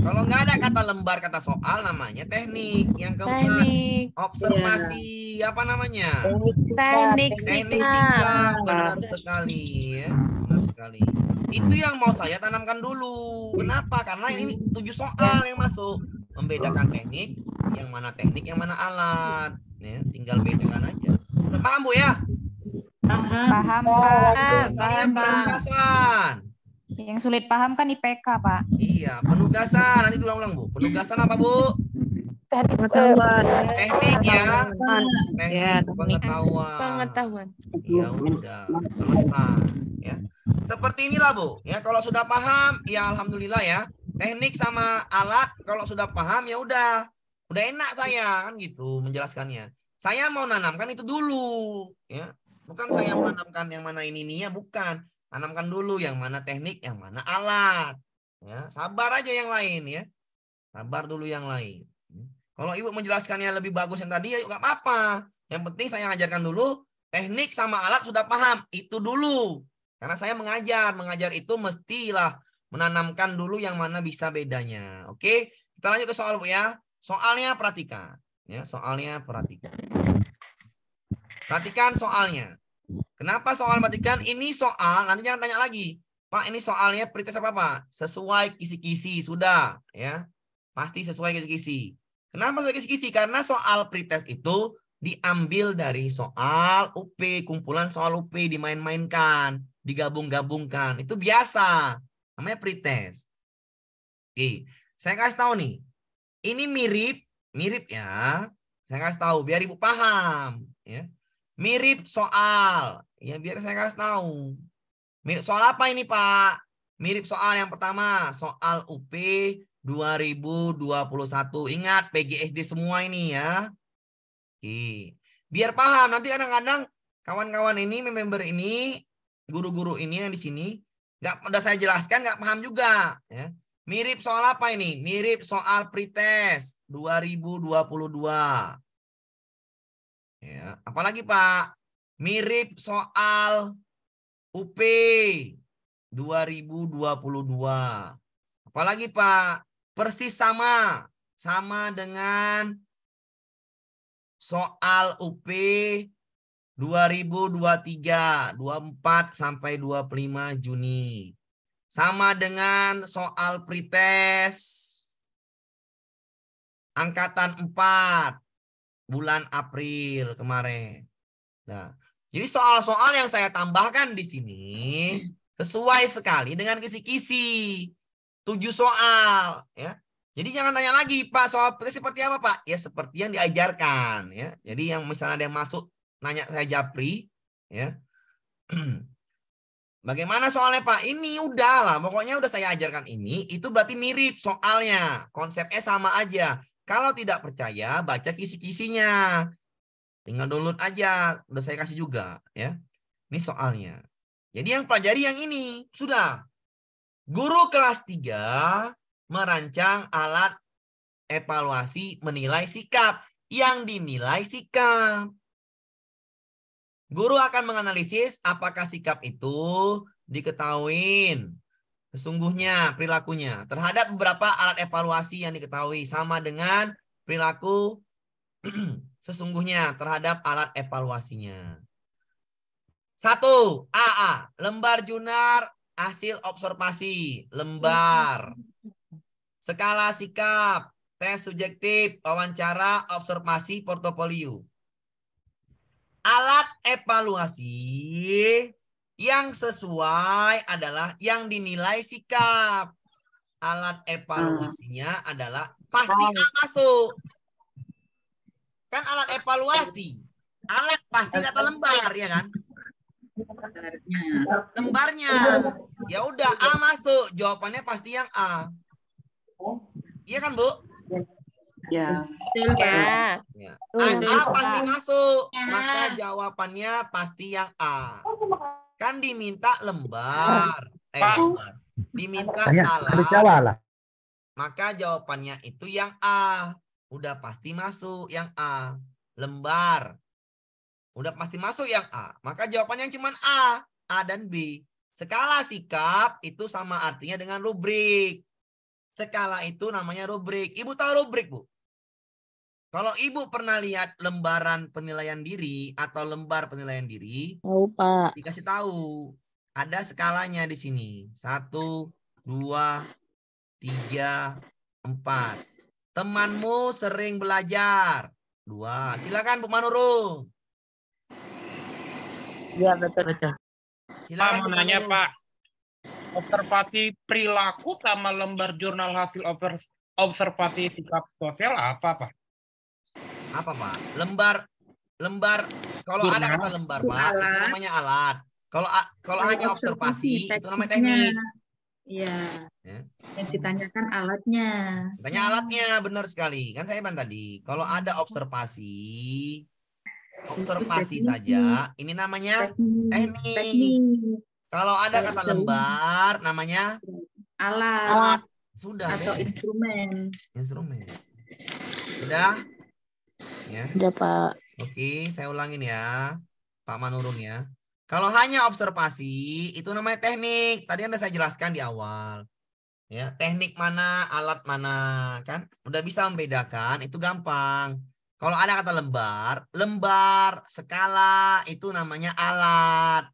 Kalau nggak ada kata lembar kata soal namanya teknik. Yang keempat teknik. observasi ya. apa namanya? Teknik sikap. Teknik sikap. Teknik sikap. Benar sekali ya. Benar sekali. Itu hmm. yang mau saya tanamkan dulu. Kenapa? Karena ini tujuh soal yang masuk. Membedakan teknik, yang mana teknik, yang mana alat. Ya, tinggal bedakan aja. Paham Bu ya? Paham. Paham, oh, Pak. Paham, Yang sulit paham kan IPK, Pak. Iya, penugasan. Nanti ulang-ulang, Bu. Penugasan apa, Bu? teknik ya. pengetahuan. Teknik ya. Teknik ya, pengetahuan. Pengetahuan. Ya udah, selesai ya. Seperti inilah, Bu. Ya, kalau sudah paham ya alhamdulillah ya. Teknik sama alat kalau sudah paham ya udah. Udah enak saya kan gitu menjelaskannya. Saya mau nanamkan itu dulu ya. Bukan saya menanamkan yang mana ini ini ya, bukan. Tanamkan dulu yang mana teknik, yang mana alat. Ya, sabar aja yang lain ya. Sabar dulu yang lain. Kalau ibu menjelaskannya lebih bagus yang tadi ya nggak apa-apa. Yang penting saya ajarkan dulu teknik sama alat sudah paham itu dulu. Karena saya mengajar, mengajar itu mestilah menanamkan dulu yang mana bisa bedanya. Oke, kita lanjut ke soal bu ya. Soalnya perhatikan, ya soalnya perhatikan. Perhatikan soalnya. Kenapa soal perhatikan? Ini soal nanti jangan tanya lagi. Pak ini soalnya perikas apa pak? Sesuai kisi-kisi sudah ya. Pasti sesuai kisi-kisi. Kenapa sebagai kisi-kisi? Karena soal pretest itu diambil dari soal UP, kumpulan soal UP dimain-mainkan, digabung-gabungkan. Itu biasa. Namanya pretest. Oke, saya kasih tahu nih. Ini mirip, mirip ya. Saya kasih tahu biar Ibu paham, ya. Mirip soal, ya biar saya kasih tahu. Mirip soal apa ini, Pak? Mirip soal yang pertama, soal UP 2021. Ingat PGSD semua ini ya. Oke. Biar paham nanti kadang-kadang kawan-kawan ini member ini guru-guru ini yang di sini nggak udah saya jelaskan nggak paham juga ya. Mirip soal apa ini? Mirip soal pretest 2022. Ya, apalagi Pak? Mirip soal UP 2022. Apalagi Pak? Persis sama. Sama dengan soal UP 2023, 24 sampai 25 Juni. Sama dengan soal pretest angkatan 4 bulan April kemarin. Nah, jadi soal-soal yang saya tambahkan di sini hmm. sesuai sekali dengan kisi-kisi tujuh soal ya. Jadi jangan tanya lagi, Pak, soal pres seperti apa, Pak? Ya seperti yang diajarkan ya. Jadi yang misalnya ada yang masuk nanya saya Japri ya. Bagaimana soalnya Pak? Ini udah lah, pokoknya udah saya ajarkan ini, itu berarti mirip soalnya. Konsepnya sama aja. Kalau tidak percaya, baca kisi-kisinya. Tinggal download aja, udah saya kasih juga ya. Ini soalnya. Jadi yang pelajari yang ini, sudah. Guru kelas 3 merancang alat evaluasi menilai sikap yang dinilai sikap. Guru akan menganalisis apakah sikap itu diketahui sesungguhnya perilakunya terhadap beberapa alat evaluasi yang diketahui sama dengan perilaku sesungguhnya terhadap alat evaluasinya. Satu, AA, lembar junar hasil observasi, lembar, skala sikap, tes subjektif, wawancara, observasi, portofolio. Alat evaluasi yang sesuai adalah yang dinilai sikap. Alat evaluasinya ah. adalah pasti A masuk. Kan alat evaluasi. Alat pasti kata lembar, ya kan? lembarnya ya udah A masuk jawabannya pasti yang A iya kan bu ya oke ya, ya. A, A pasti masuk ya. maka jawabannya pasti yang A kan diminta lembar eh lembar diminta alat maka jawabannya itu yang A udah pasti masuk yang A lembar Udah pasti masuk yang A. Maka jawabannya cuma A. A dan B. Skala sikap itu sama artinya dengan rubrik. Skala itu namanya rubrik. Ibu tahu rubrik, Bu? Kalau ibu pernah lihat lembaran penilaian diri atau lembar penilaian diri, oh, pak. Dikasih tahu ada skalanya di sini satu, dua, tiga, empat. Temanmu sering belajar dua. Silakan Bu Manurung. Iya betul betul. Silakan, Pak mau nanya Pak, observasi perilaku sama lembar jurnal hasil observasi sikap sosial apa Pak? Apa Pak? Lembar lembar kalau jurnal. ada kata lembar Pak, alat. itu namanya alat. Kalau kalau hanya observasi, observasi itu namanya teknik. Iya. Ya. Yang ditanyakan alatnya. Tanya alatnya, benar sekali. Kan saya bilang tadi, kalau ada observasi, observasi saja. Ini namanya teknik. Kalau ada kata lembar, namanya alat. alat. Sudah. Atau deh. Ya. instrumen. Instrumen. Sudah? Ya. Sudah, Pak. Oke, saya ulangin ya. Pak Manurung ya. Kalau hanya observasi, itu namanya teknik. Tadi Anda saya jelaskan di awal. Ya, teknik mana, alat mana, kan? Udah bisa membedakan, itu gampang. Kalau ada kata lembar, lembar, skala itu namanya alat.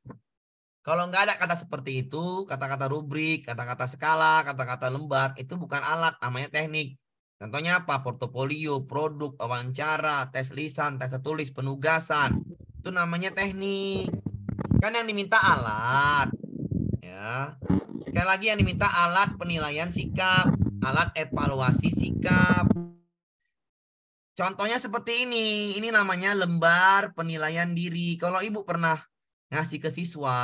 Kalau nggak ada kata seperti itu, kata-kata rubrik, kata-kata skala, kata-kata lembar, itu bukan alat, namanya teknik. Contohnya apa? Portofolio, produk, wawancara, tes lisan, tes tertulis, penugasan. Itu namanya teknik. Kan yang diminta alat. Ya. Sekali lagi yang diminta alat penilaian sikap, alat evaluasi sikap, Contohnya seperti ini. Ini namanya lembar penilaian diri. Kalau Ibu pernah ngasih ke siswa,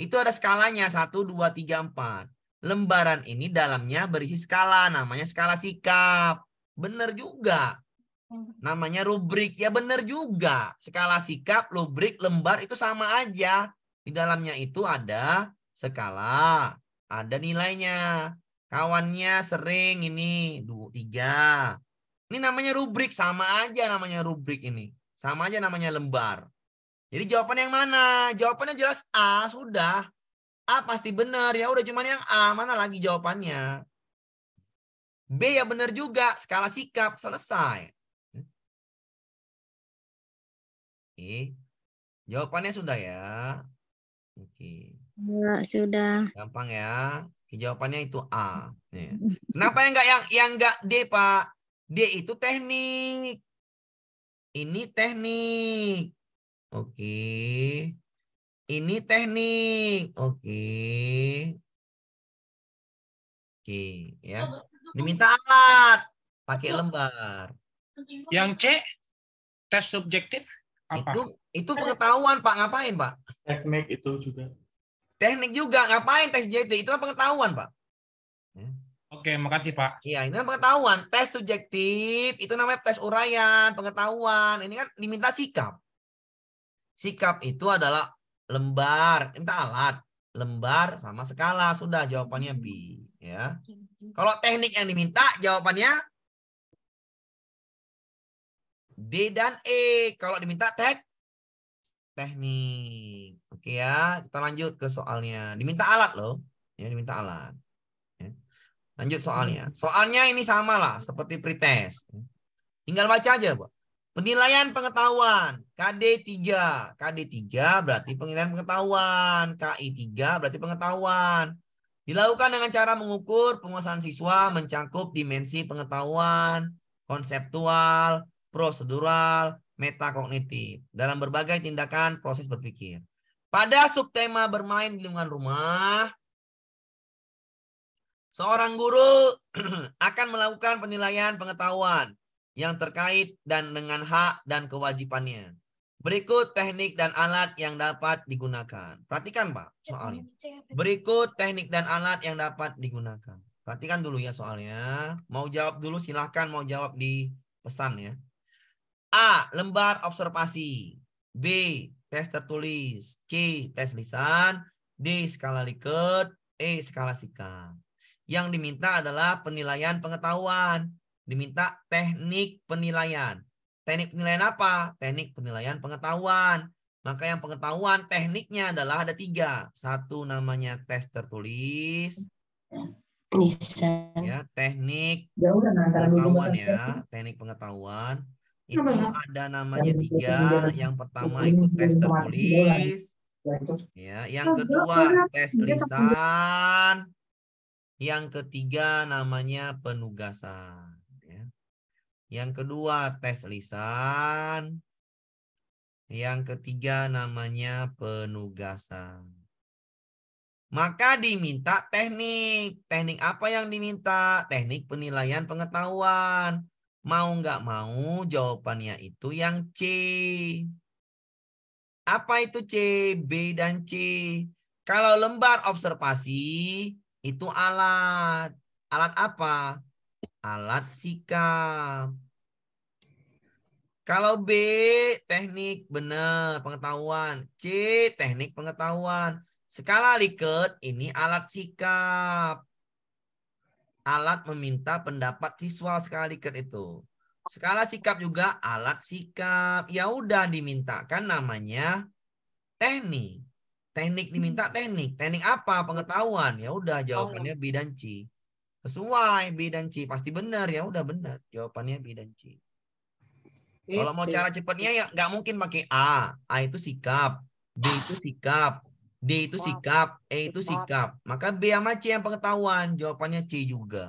itu ada skalanya satu, dua, tiga, empat. Lembaran ini dalamnya berisi skala, namanya skala sikap. Benar juga. Hmm. Namanya rubrik, ya benar juga. Skala sikap, rubrik, lembar itu sama aja. Di dalamnya itu ada skala, ada nilainya. Kawannya sering ini, dua, tiga. Ini namanya rubrik, sama aja namanya rubrik ini. Sama aja namanya lembar. Jadi jawaban yang mana? Jawabannya jelas A, sudah. A pasti benar, ya udah cuman yang A, mana lagi jawabannya? B ya benar juga, skala sikap, selesai. Oke. Jawabannya sudah ya. Oke. Ya, sudah. Gampang ya. Jawabannya itu A. Kenapa yang enggak yang yang enggak D, Pak? Dia itu teknik. Ini teknik. Oke. Ini teknik. Oke. Oke, ya. Diminta alat, pakai lembar. Yang C tes subjektif apa? Itu itu pengetahuan, Pak. Ngapain, Pak? Teknik itu juga. Teknik juga ngapain tes JT? Itu kan pengetahuan, Pak. Ya. Oke, makasih Pak. Iya, ini kan pengetahuan. Tes subjektif, itu namanya tes uraian, pengetahuan. Ini kan diminta sikap. Sikap itu adalah lembar, minta alat. Lembar sama skala, sudah jawabannya B. Ya. Kalau teknik yang diminta, jawabannya D dan E. Kalau diminta tek, teknik. Oke ya, kita lanjut ke soalnya. Diminta alat loh. Ya, diminta alat. Lanjut soalnya. Hmm. Soalnya ini sama lah seperti pretest. Tinggal baca aja, Bu. Penilaian pengetahuan KD 3. KD 3 berarti penilaian pengetahuan, KI 3 berarti pengetahuan. Dilakukan dengan cara mengukur penguasaan siswa mencakup dimensi pengetahuan, konseptual, prosedural, metakognitif dalam berbagai tindakan proses berpikir. Pada subtema bermain di lingkungan rumah, Seorang guru akan melakukan penilaian pengetahuan yang terkait dan dengan hak dan kewajibannya. Berikut teknik dan alat yang dapat digunakan. Perhatikan, Pak, soalnya. Berikut teknik dan alat yang dapat digunakan. Perhatikan dulu ya soalnya. Mau jawab dulu silahkan mau jawab di pesan ya. A. Lembar observasi. B. Tes tertulis. C. Tes lisan. D. Skala Likert. E. Skala sikap yang diminta adalah penilaian pengetahuan. Diminta teknik penilaian. Teknik penilaian apa? Teknik penilaian pengetahuan. Maka yang pengetahuan tekniknya adalah ada tiga. Satu namanya tes tertulis. Tulisan. Ya, teknik pengetahuan ya, ya. Teknik pengetahuan. Itu ya. ada namanya tiga. Yang pertama itu tes tertulis. Ya, yang kedua tes lisan. Yang ketiga namanya penugasan. Ya. Yang kedua tes lisan. Yang ketiga namanya penugasan. Maka diminta teknik. Teknik apa yang diminta? Teknik penilaian pengetahuan. Mau nggak mau jawabannya itu yang C. Apa itu C? B dan C. Kalau lembar observasi, itu alat. Alat apa? Alat sikap. Kalau B teknik benar pengetahuan, C teknik pengetahuan. Skala Likert ini alat sikap. Alat meminta pendapat siswa skala Likert itu. Skala sikap juga alat sikap. Ya udah dimintakan namanya teknik teknik diminta hmm. teknik teknik apa pengetahuan ya udah jawabannya oh. B dan C sesuai B dan C pasti benar ya udah benar jawabannya B dan C kalau mau gitu. cara cepatnya ya nggak mungkin pakai A A itu sikap B itu sikap D itu sikap, E itu sikap. Maka B sama C yang pengetahuan, jawabannya C juga.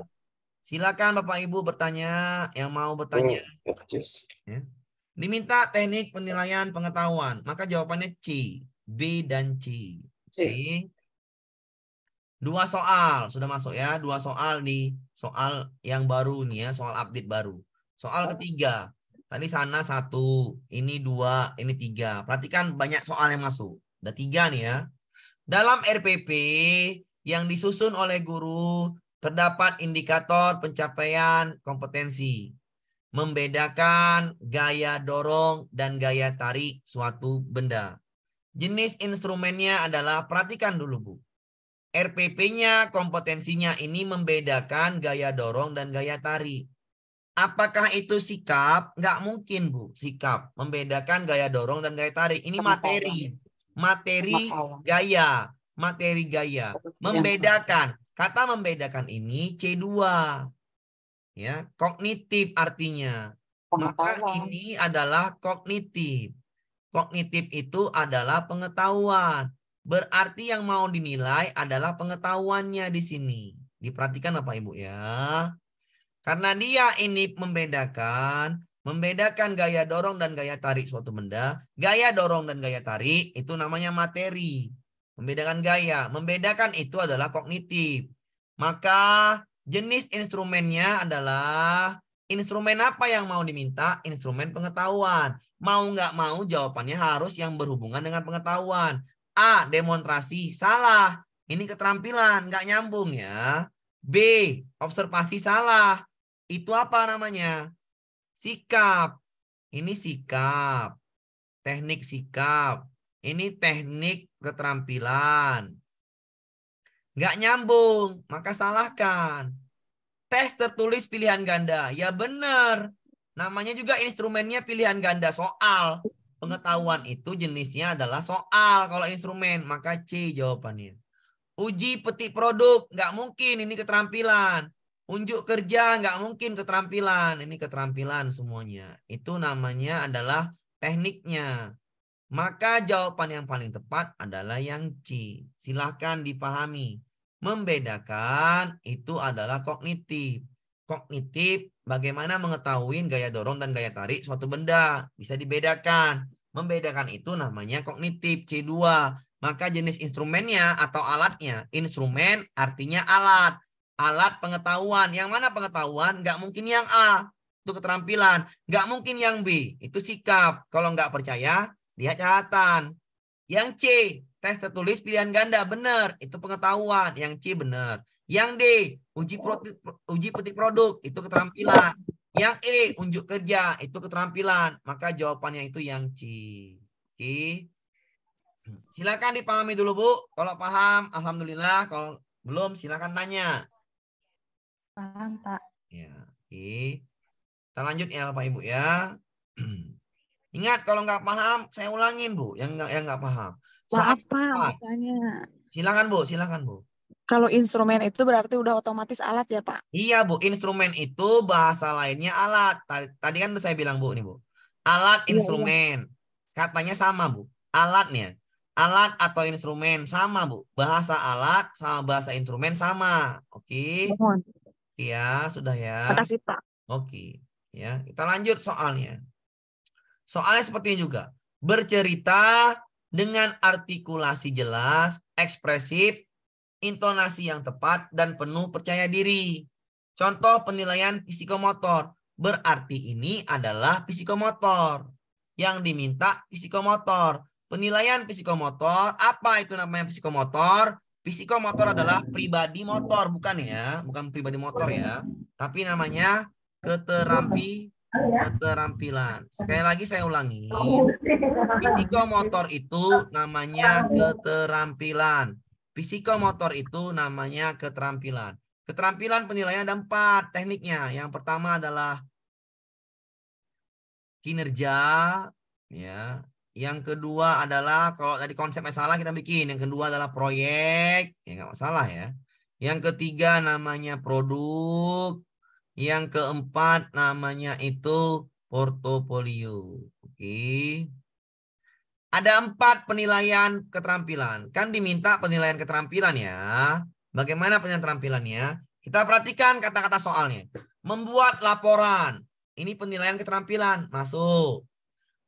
Silakan Bapak Ibu bertanya, yang mau bertanya. Hmm, ya, ya. Diminta teknik penilaian pengetahuan, maka jawabannya C. B dan C. C. Iya. Dua soal sudah masuk ya, dua soal nih, soal yang baru nih ya, soal update baru. Soal iya. ketiga, tadi sana satu, ini dua, ini tiga. Perhatikan banyak soal yang masuk. Ada tiga nih ya. Dalam RPP yang disusun oleh guru terdapat indikator pencapaian kompetensi membedakan gaya dorong dan gaya tarik suatu benda. Jenis instrumennya adalah perhatikan dulu Bu. RPP-nya, kompetensinya ini membedakan gaya dorong dan gaya tarik. Apakah itu sikap? Nggak mungkin Bu, sikap. Membedakan gaya dorong dan gaya tarik. Ini materi. Materi gaya. Materi gaya. Iya. Membedakan. Kata membedakan ini C2. Ya, kognitif artinya. Maka ini adalah kognitif. Kognitif itu adalah pengetahuan. Berarti yang mau dinilai adalah pengetahuannya di sini. Diperhatikan apa Ibu ya. Karena dia ini membedakan membedakan gaya dorong dan gaya tarik suatu benda. Gaya dorong dan gaya tarik itu namanya materi. Membedakan gaya, membedakan itu adalah kognitif. Maka jenis instrumennya adalah instrumen apa yang mau diminta? Instrumen pengetahuan mau nggak mau jawabannya harus yang berhubungan dengan pengetahuan. A. Demonstrasi. Salah. Ini keterampilan. Nggak nyambung ya. B. Observasi salah. Itu apa namanya? Sikap. Ini sikap. Teknik sikap. Ini teknik keterampilan. Nggak nyambung. Maka salahkan. Tes tertulis pilihan ganda. Ya benar. Namanya juga instrumennya pilihan ganda soal. Pengetahuan itu jenisnya adalah soal kalau instrumen. Maka C jawabannya. Uji peti produk. Nggak mungkin ini keterampilan. Unjuk kerja nggak mungkin keterampilan. Ini keterampilan semuanya. Itu namanya adalah tekniknya. Maka jawaban yang paling tepat adalah yang C. Silahkan dipahami. Membedakan itu adalah kognitif. Kognitif bagaimana mengetahui gaya dorong dan gaya tarik suatu benda. Bisa dibedakan. Membedakan itu namanya kognitif C2. Maka jenis instrumennya atau alatnya. Instrumen artinya alat. Alat pengetahuan. Yang mana pengetahuan? Nggak mungkin yang A. Itu keterampilan. Nggak mungkin yang B. Itu sikap. Kalau nggak percaya, lihat catatan. Yang C, tes tertulis pilihan ganda. Benar. Itu pengetahuan. Yang C benar. Yang D, uji, oh. produk, uji petik produk, itu keterampilan. Yang E, unjuk kerja, itu keterampilan. Maka jawabannya itu yang C. Oke. Silakan dipahami dulu, Bu. Kalau paham, Alhamdulillah. Kalau belum, silakan tanya. Paham, Pak. Ya, oke. Okay. Kita lanjut ya, Pak Ibu ya. Ingat, kalau nggak paham, saya ulangin, Bu. Yang nggak yang nggak paham. Soal Maaf, Pak. Silakan, Bu. Silakan, Bu. Kalau instrumen itu berarti udah otomatis alat ya, Pak? Iya, Bu. Instrumen itu bahasa lainnya alat. Tadi kan saya bilang, Bu, nih, Bu. Alat iya, iya. instrumen. Iya. Katanya sama, Bu. Alatnya. Alat atau instrumen sama, Bu. Bahasa alat sama bahasa instrumen sama. Oke. Okay? Iya, sudah ya. Makasih, Pak. Oke. Okay. Ya, kita lanjut soalnya. Soalnya seperti juga. Bercerita dengan artikulasi jelas, ekspresif, intonasi yang tepat, dan penuh percaya diri. Contoh penilaian psikomotor. Berarti ini adalah psikomotor. Yang diminta psikomotor. Penilaian psikomotor, apa itu namanya psikomotor? Psikomotor adalah pribadi motor, bukan ya? Bukan pribadi motor ya. Tapi namanya keterampi keterampilan. Sekali lagi saya ulangi. Psikomotor itu namanya keterampilan. Psikomotor itu namanya keterampilan. Keterampilan penilaian ada empat tekniknya. Yang pertama adalah kinerja, ya. Yang kedua adalah kalau tadi konsepnya salah kita bikin. Yang kedua adalah proyek, ya nggak masalah ya. Yang ketiga namanya produk. Yang keempat namanya itu portofolio. Oke. Okay. Ada empat penilaian keterampilan. Kan diminta penilaian keterampilan ya. Bagaimana penilaian keterampilannya? Kita perhatikan kata-kata soalnya. Membuat laporan. Ini penilaian keterampilan. Masuk.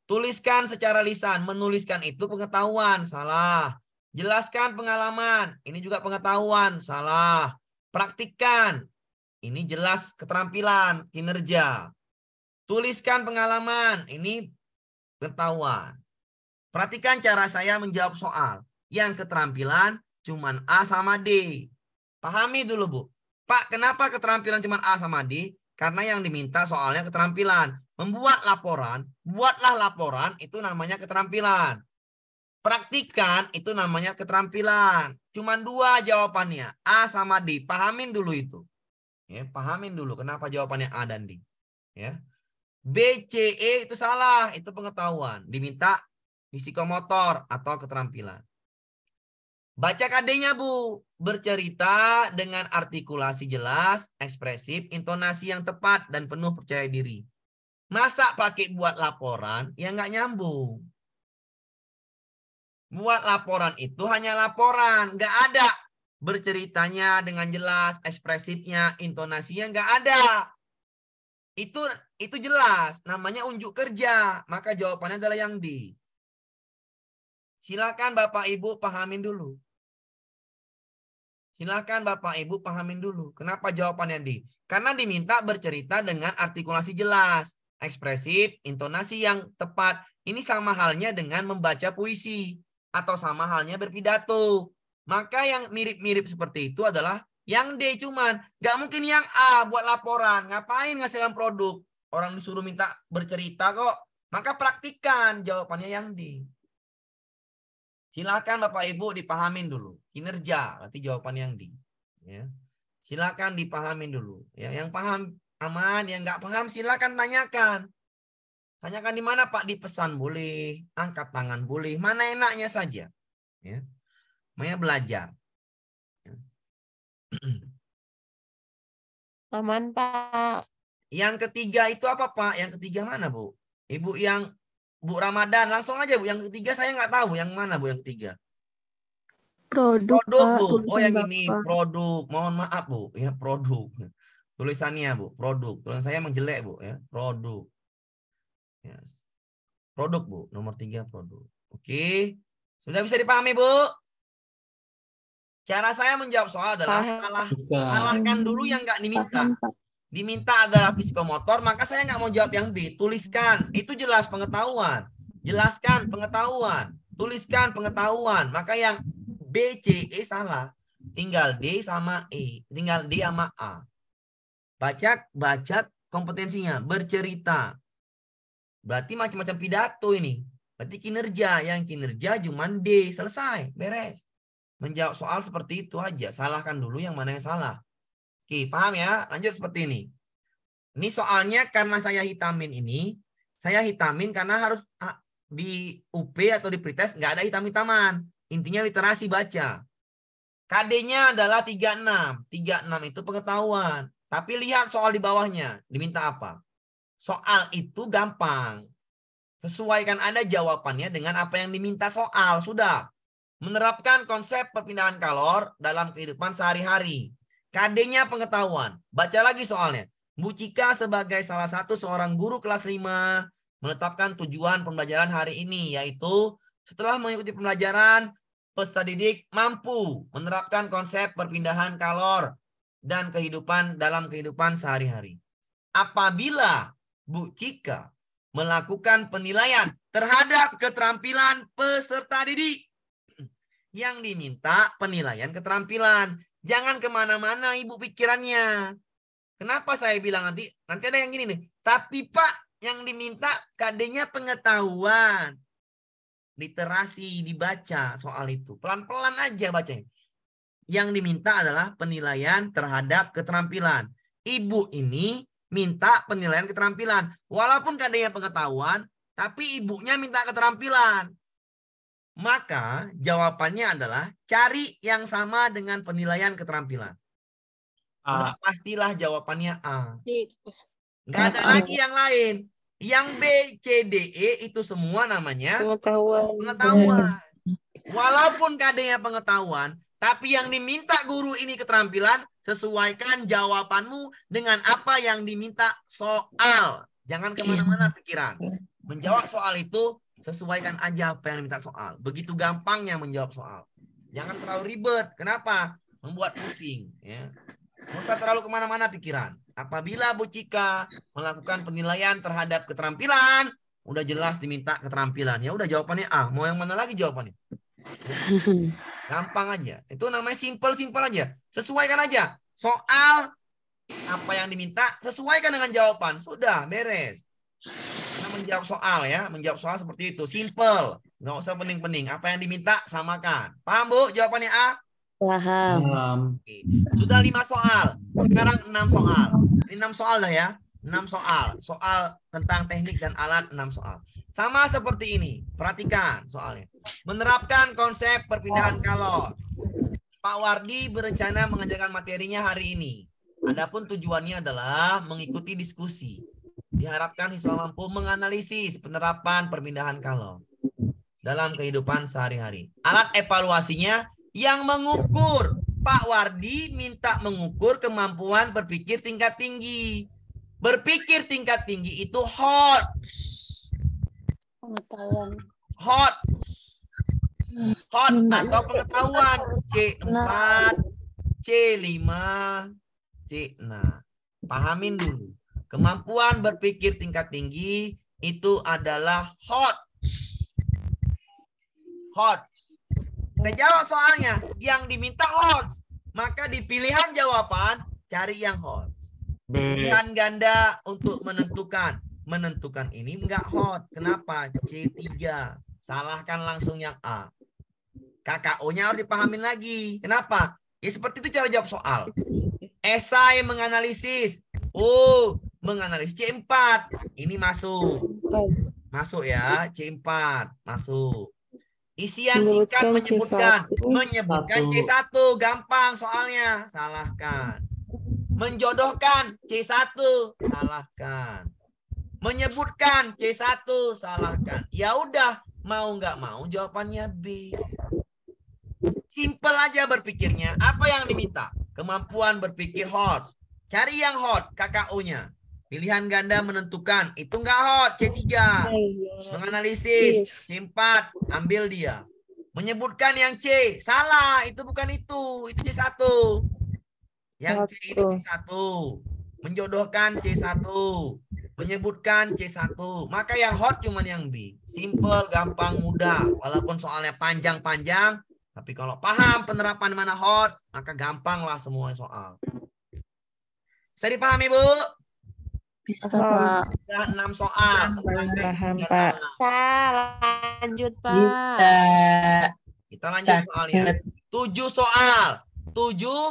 Tuliskan secara lisan. Menuliskan itu pengetahuan. Salah. Jelaskan pengalaman. Ini juga pengetahuan. Salah. Praktikan. Ini jelas keterampilan, kinerja. Tuliskan pengalaman. Ini pengetahuan Perhatikan cara saya menjawab soal. Yang keterampilan cuma A sama D. Pahami dulu, Bu. Pak, kenapa keterampilan cuma A sama D? Karena yang diminta soalnya keterampilan. Membuat laporan, buatlah laporan, itu namanya keterampilan. Praktikan, itu namanya keterampilan. Cuman dua jawabannya, A sama D. Pahamin dulu itu. Ya, pahamin dulu kenapa jawabannya A dan D. Ya. B, C, E itu salah, itu pengetahuan. Diminta psikomotor atau keterampilan. Baca KD-nya, Bu. Bercerita dengan artikulasi jelas, ekspresif, intonasi yang tepat, dan penuh percaya diri. Masa pakai buat laporan? yang nggak nyambung. Buat laporan itu hanya laporan. Nggak ada berceritanya dengan jelas, ekspresifnya, intonasinya nggak ada. Itu itu jelas, namanya unjuk kerja. Maka jawabannya adalah yang D. Silakan Bapak Ibu pahamin dulu. Silakan Bapak Ibu pahamin dulu. Kenapa jawabannya di? Karena diminta bercerita dengan artikulasi jelas, ekspresif, intonasi yang tepat. Ini sama halnya dengan membaca puisi atau sama halnya berpidato. Maka yang mirip-mirip seperti itu adalah yang D cuman. Gak mungkin yang A buat laporan. Ngapain dalam produk? Orang disuruh minta bercerita kok. Maka praktikan jawabannya yang D. Silakan Bapak Ibu dipahamin dulu kinerja berarti jawaban yang di. Ya. Silakan dipahamin dulu. Ya, yang paham aman, yang nggak paham silakan tanyakan. Tanyakan di mana Pak di pesan boleh, angkat tangan boleh, mana enaknya saja. Ya. Maya belajar. Ya. Aman Pak. Yang ketiga itu apa Pak? Yang ketiga mana Bu? Ibu yang Bu Ramadan, langsung aja Bu. Yang ketiga saya nggak tahu yang mana Bu yang ketiga. Produk. Produk Bu. Oh yang ini produk. Mohon maaf Bu, ya produk. Tulisannya Bu, produk. Tulisan saya emang jelek Bu, ya produk. Yes. Produk Bu, nomor tiga produk. Oke, sudah bisa dipahami Bu? Cara saya menjawab soal adalah salah, salahkan dulu yang nggak diminta diminta adalah psikomotor, maka saya nggak mau jawab yang B. Tuliskan, itu jelas pengetahuan. Jelaskan pengetahuan. Tuliskan pengetahuan. Maka yang B, C, E salah. Tinggal D sama E. Tinggal D sama A. Baca, baca kompetensinya. Bercerita. Berarti macam-macam pidato ini. Berarti kinerja. Yang kinerja cuma D. Selesai. Beres. Menjawab soal seperti itu aja. Salahkan dulu yang mana yang salah. Oke, paham ya? Lanjut seperti ini. Ini soalnya karena saya hitamin ini, saya hitamin karena harus ah, di UP atau di pretest nggak ada hitam-hitaman. Intinya literasi baca. KD-nya adalah 36. 36 itu pengetahuan. Tapi lihat soal di bawahnya, diminta apa? Soal itu gampang. Sesuaikan ada jawabannya dengan apa yang diminta soal. Sudah. Menerapkan konsep perpindahan kalor dalam kehidupan sehari-hari. KD-nya pengetahuan. Baca lagi soalnya. Cika sebagai salah satu seorang guru kelas 5 menetapkan tujuan pembelajaran hari ini yaitu setelah mengikuti pembelajaran peserta didik mampu menerapkan konsep perpindahan kalor dan kehidupan dalam kehidupan sehari-hari. Apabila Bu Cika melakukan penilaian terhadap keterampilan peserta didik yang diminta penilaian keterampilan Jangan kemana-mana ibu pikirannya. Kenapa saya bilang nanti? Nanti ada yang gini nih. Tapi Pak, yang diminta kadenya pengetahuan. Literasi dibaca soal itu. Pelan-pelan aja bacanya. Yang diminta adalah penilaian terhadap keterampilan. Ibu ini minta penilaian keterampilan. Walaupun kadenya pengetahuan, tapi ibunya minta keterampilan. Maka jawabannya adalah cari yang sama dengan penilaian keterampilan. A. Nah, pastilah jawabannya A. Enggak ada lagi yang lain. Yang B, C, D, E itu semua namanya pengetahuan. pengetahuan. Walaupun kadangnya pengetahuan, tapi yang diminta guru ini keterampilan, sesuaikan jawabanmu dengan apa yang diminta soal. Jangan kemana-mana iya. pikiran. Menjawab soal itu Sesuaikan aja apa yang diminta soal. Begitu gampangnya menjawab soal. Jangan terlalu ribet. Kenapa? Membuat pusing. Ya. Nggak terlalu kemana-mana pikiran. Apabila Bu Cika melakukan penilaian terhadap keterampilan, udah jelas diminta keterampilan. Ya udah jawabannya A. Mau yang mana lagi jawabannya? Gampang aja. Itu namanya simple-simple aja. Sesuaikan aja. Soal apa yang diminta, sesuaikan dengan jawaban. Sudah, beres menjawab soal ya, menjawab soal seperti itu. Simple, nggak usah pening-pening. Apa yang diminta samakan. Paham bu? Jawabannya A? Paham. Sudah lima soal. Sekarang enam soal. Ini enam soal lah ya. Enam soal. Soal tentang teknik dan alat enam soal. Sama seperti ini. Perhatikan soalnya. Menerapkan konsep perpindahan kalor. Pak Wardi berencana mengajarkan materinya hari ini. Adapun tujuannya adalah mengikuti diskusi diharapkan siswa mampu menganalisis penerapan perpindahan kalau dalam kehidupan sehari-hari. Alat evaluasinya yang mengukur. Pak Wardi minta mengukur kemampuan berpikir tingkat tinggi. Berpikir tingkat tinggi itu hot. Pengetahuan. Hot. Hot hmm. atau pengetahuan. C4, C5, C6. Pahamin dulu Kemampuan berpikir tingkat tinggi itu adalah hot. Hot. Ngejawab soalnya yang diminta hot. Maka di pilihan jawaban cari yang hot. Pilihan ganda untuk menentukan. Menentukan ini enggak hot. Kenapa? C3. Salahkan langsung yang A. KKO-nya harus dipahamin lagi. Kenapa? Ya seperti itu cara jawab soal. Esai menganalisis. Oh, menganalisis C4. Ini masuk. Masuk ya, C4. Masuk. Isian singkat menyebutkan. Menyebutkan C1. Gampang soalnya. Salahkan. Menjodohkan C1. Salahkan. Menyebutkan C1. Salahkan. Ya udah, mau nggak mau jawabannya B. Simple aja berpikirnya. Apa yang diminta? Kemampuan berpikir hot. Cari yang hot, KKO-nya. Pilihan ganda menentukan. Itu enggak hot. C3. Iya, iya. Menganalisis. Simpat. Ambil dia. Menyebutkan yang C. Salah. Itu bukan itu. Itu C1. Yang C ini C1. Menjodohkan C1. Menyebutkan C1. Maka yang hot cuma yang B. Simple, gampang, mudah. Walaupun soalnya panjang-panjang. Tapi kalau paham penerapan mana hot, maka gampang lah semua soal. Bisa dipahami, Bu? Bisa, Pak. Ada enam soal. Paham, Pak. Bisa, lanjut, Pak. Bisa. Kita lanjut Sakit. soalnya. Tujuh soal. Tujuh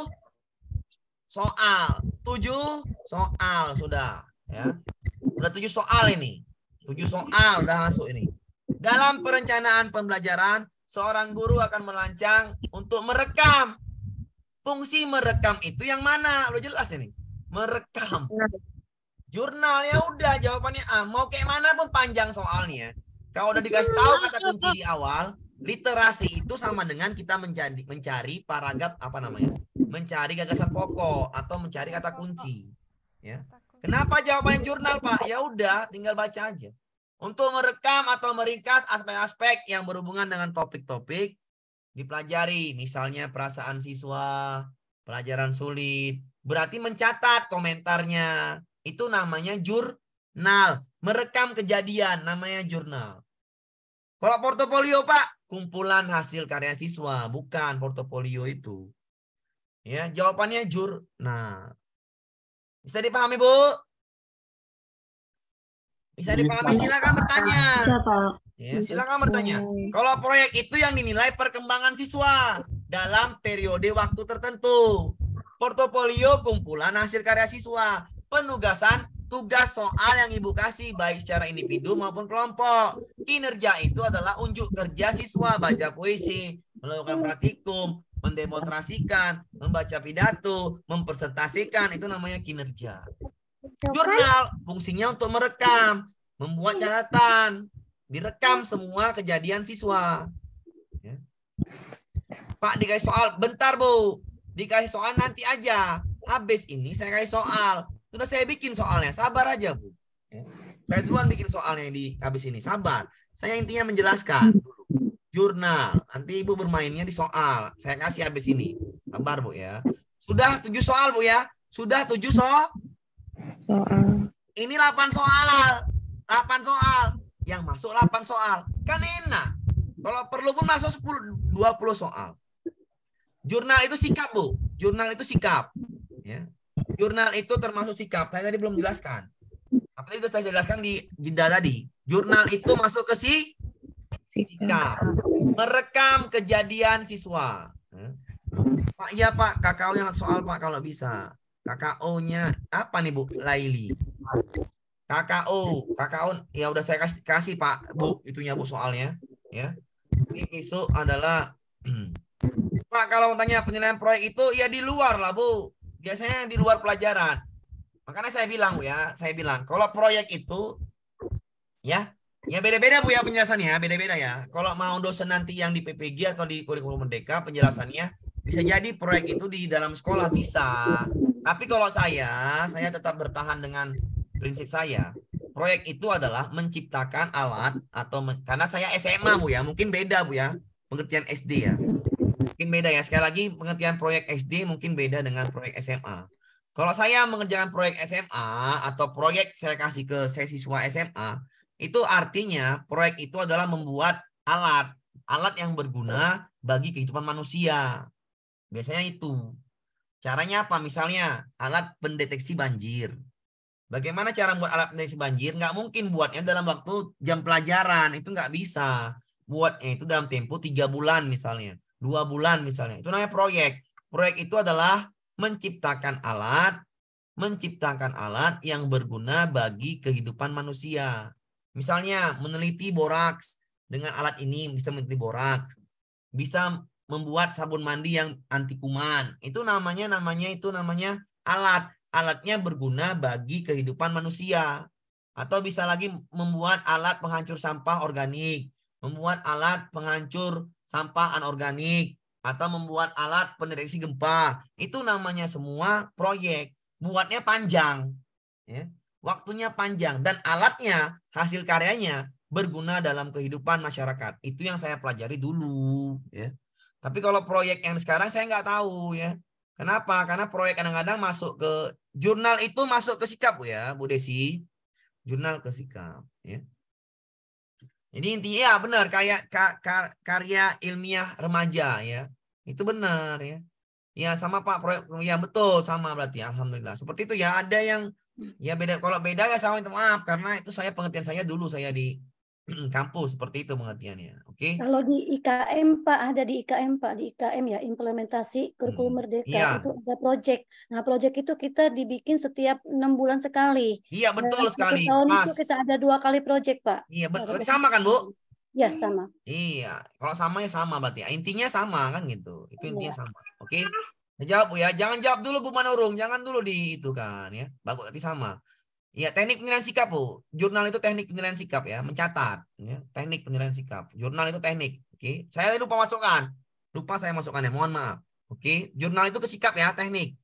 soal. Tujuh soal sudah. Ya. Udah tujuh soal ini. Tujuh soal udah masuk ini. Dalam perencanaan pembelajaran, seorang guru akan melancang untuk merekam. Fungsi merekam itu yang mana? Lo jelas ini. Merekam. Nah. Jurnal ya udah jawabannya A. Mau kayak mana pun panjang soalnya. Kalau udah dikasih tahu kata kunci di awal, literasi itu sama dengan kita mencari mencari paragraf apa namanya? Mencari gagasan pokok atau mencari kata kunci. Ya. Kenapa jawaban jurnal, Pak? Ya udah, tinggal baca aja. Untuk merekam atau meringkas aspek-aspek yang berhubungan dengan topik-topik dipelajari, misalnya perasaan siswa, pelajaran sulit. Berarti mencatat komentarnya, itu namanya jurnal. Merekam kejadian namanya jurnal. Kalau portofolio Pak, kumpulan hasil karya siswa, bukan portofolio itu. Ya, jawabannya jurnal. Bisa dipahami, Bu? Bisa dipahami, silakan bertanya. Ya, silakan bertanya. Kalau proyek itu yang dinilai perkembangan siswa dalam periode waktu tertentu. Portofolio kumpulan hasil karya siswa penugasan tugas soal yang ibu kasih baik secara individu maupun kelompok. Kinerja itu adalah unjuk kerja siswa baca puisi, melakukan praktikum, mendemonstrasikan, membaca pidato, mempresentasikan itu namanya kinerja. Kan? Jurnal fungsinya untuk merekam, membuat catatan, direkam semua kejadian siswa. Ya. Pak dikasih soal, bentar Bu, dikasih soal nanti aja. Habis ini saya kasih soal, sudah saya bikin soalnya, sabar aja Bu. Ya. Saya duluan bikin soalnya di habis ini, sabar. Saya intinya menjelaskan dulu. Jurnal, nanti Ibu bermainnya di soal. Saya kasih habis ini. Sabar Bu ya. Sudah tujuh soal Bu ya. Sudah tujuh soal. Soal. Ini delapan soal. delapan soal. Yang masuk delapan soal. Kan enak. Kalau perlu pun masuk sepuluh dua puluh soal. Jurnal itu sikap, Bu. Jurnal itu sikap. Ya. Jurnal itu termasuk sikap. Saya tadi belum jelaskan. Apa tadi saya jelaskan di jeda tadi. Jurnal itu masuk ke si sikap. Merekam kejadian siswa. Pak, ya Pak, kakao yang soal Pak kalau bisa. KKO-nya apa nih Bu Laili? KKO, KKO ya udah saya kasih kasih Pak Bu itunya Bu soalnya ya. Ini besok adalah Pak kalau mau tanya penilaian proyek itu ya di luar lah Bu biasanya di luar pelajaran. Makanya saya bilang Bu ya, saya bilang kalau proyek itu ya, ya beda-beda Bu ya penjelasannya, beda-beda ya. Kalau mau dosen nanti yang di PPG atau di kurikulum merdeka penjelasannya bisa jadi proyek itu di dalam sekolah bisa. Tapi kalau saya, saya tetap bertahan dengan prinsip saya. Proyek itu adalah menciptakan alat atau karena saya SMA Bu ya, mungkin beda Bu ya, pengertian SD ya. Mungkin beda ya. Sekali lagi pengertian proyek SD mungkin beda dengan proyek SMA. Kalau saya mengerjakan proyek SMA atau proyek saya kasih ke siswa SMA, itu artinya proyek itu adalah membuat alat, alat yang berguna bagi kehidupan manusia. Biasanya itu. Caranya apa? Misalnya alat pendeteksi banjir. Bagaimana cara buat alat pendeteksi banjir? Nggak mungkin buatnya dalam waktu jam pelajaran. Itu nggak bisa. Buatnya itu dalam tempo tiga bulan misalnya dua bulan misalnya. Itu namanya proyek. Proyek itu adalah menciptakan alat, menciptakan alat yang berguna bagi kehidupan manusia. Misalnya meneliti boraks dengan alat ini bisa meneliti boraks, bisa membuat sabun mandi yang anti kuman. Itu namanya namanya itu namanya alat. Alatnya berguna bagi kehidupan manusia. Atau bisa lagi membuat alat penghancur sampah organik, membuat alat penghancur sampah anorganik atau membuat alat pendeteksi gempa. Itu namanya semua proyek. Buatnya panjang. Ya. Waktunya panjang. Dan alatnya, hasil karyanya berguna dalam kehidupan masyarakat. Itu yang saya pelajari dulu. Ya. Tapi kalau proyek yang sekarang saya nggak tahu ya. Kenapa? Karena proyek kadang-kadang masuk ke jurnal itu masuk ke sikap ya, Bu Desi. Jurnal ke sikap ya. Jadi intinya ya benar kayak karya ilmiah remaja ya. Itu benar ya. Ya sama Pak proyek yang betul sama berarti alhamdulillah. Seperti itu ya ada yang hmm. ya beda kalau beda ya sama minta maaf karena itu saya pengertian saya dulu saya di kampus seperti itu pengertiannya. Oke. Okay? Kalau di IKM Pak ada di IKM Pak di IKM ya implementasi kurikulum hmm. merdeka ya. itu ada proyek. Nah, proyek itu kita dibikin setiap enam bulan sekali. Iya, nah, betul Dan sekali. Tahun Mas. itu kita ada dua kali proyek Pak. Iya, betul. Nah, sama kan, Bu? Iya sama. Iya, kalau sama ya sama berarti. Ya. Intinya sama kan gitu. Itu intinya ya. sama. Oke. Okay? Jawab ya. Jangan jawab dulu Bu Manurung, jangan dulu di itu kan ya. Bagus nanti sama. Ya, teknik penilaian sikap, Bu. Jurnal itu teknik penilaian sikap ya, mencatat, ya. Teknik penilaian sikap. Jurnal itu teknik. Oke, saya lupa masukkan. Lupa saya masukkan ya, mohon maaf. Oke, jurnal itu kesikap ya, teknik.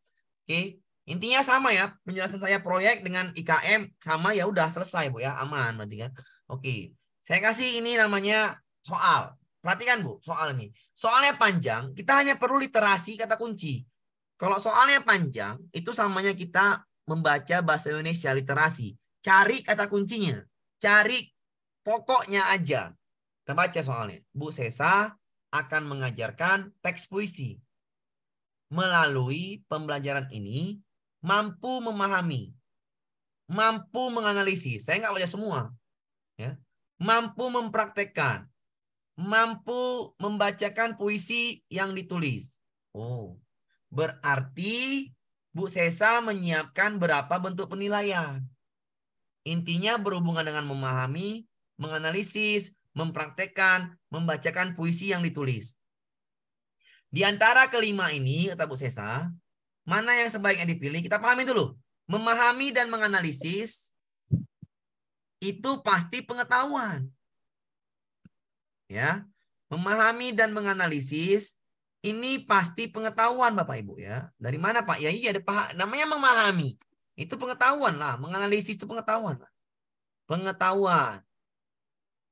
Oke. Intinya sama ya, penjelasan saya proyek dengan IKM sama ya udah selesai, Bu ya, aman berarti kan. Oke. Saya kasih ini namanya soal. Perhatikan, Bu, soal ini. Soalnya panjang, kita hanya perlu literasi kata kunci. Kalau soalnya panjang, itu samanya kita membaca bahasa Indonesia literasi. Cari kata kuncinya. Cari pokoknya aja. Kita baca soalnya. Bu Sesa akan mengajarkan teks puisi. Melalui pembelajaran ini, mampu memahami, mampu menganalisis. Saya nggak baca semua. Ya. Mampu mempraktekkan, mampu membacakan puisi yang ditulis. Oh, berarti Bu Sesa menyiapkan berapa bentuk penilaian. Intinya berhubungan dengan memahami, menganalisis, mempraktekkan, membacakan puisi yang ditulis. Di antara kelima ini, kata Bu Sesa, mana yang sebaiknya dipilih? Kita pahami dulu. Memahami dan menganalisis itu pasti pengetahuan. Ya, memahami dan menganalisis ini pasti pengetahuan Bapak Ibu ya. Dari mana Pak? Ya iya ada paham. namanya memahami. Itu pengetahuan lah, menganalisis itu pengetahuan lah. Pengetahuan.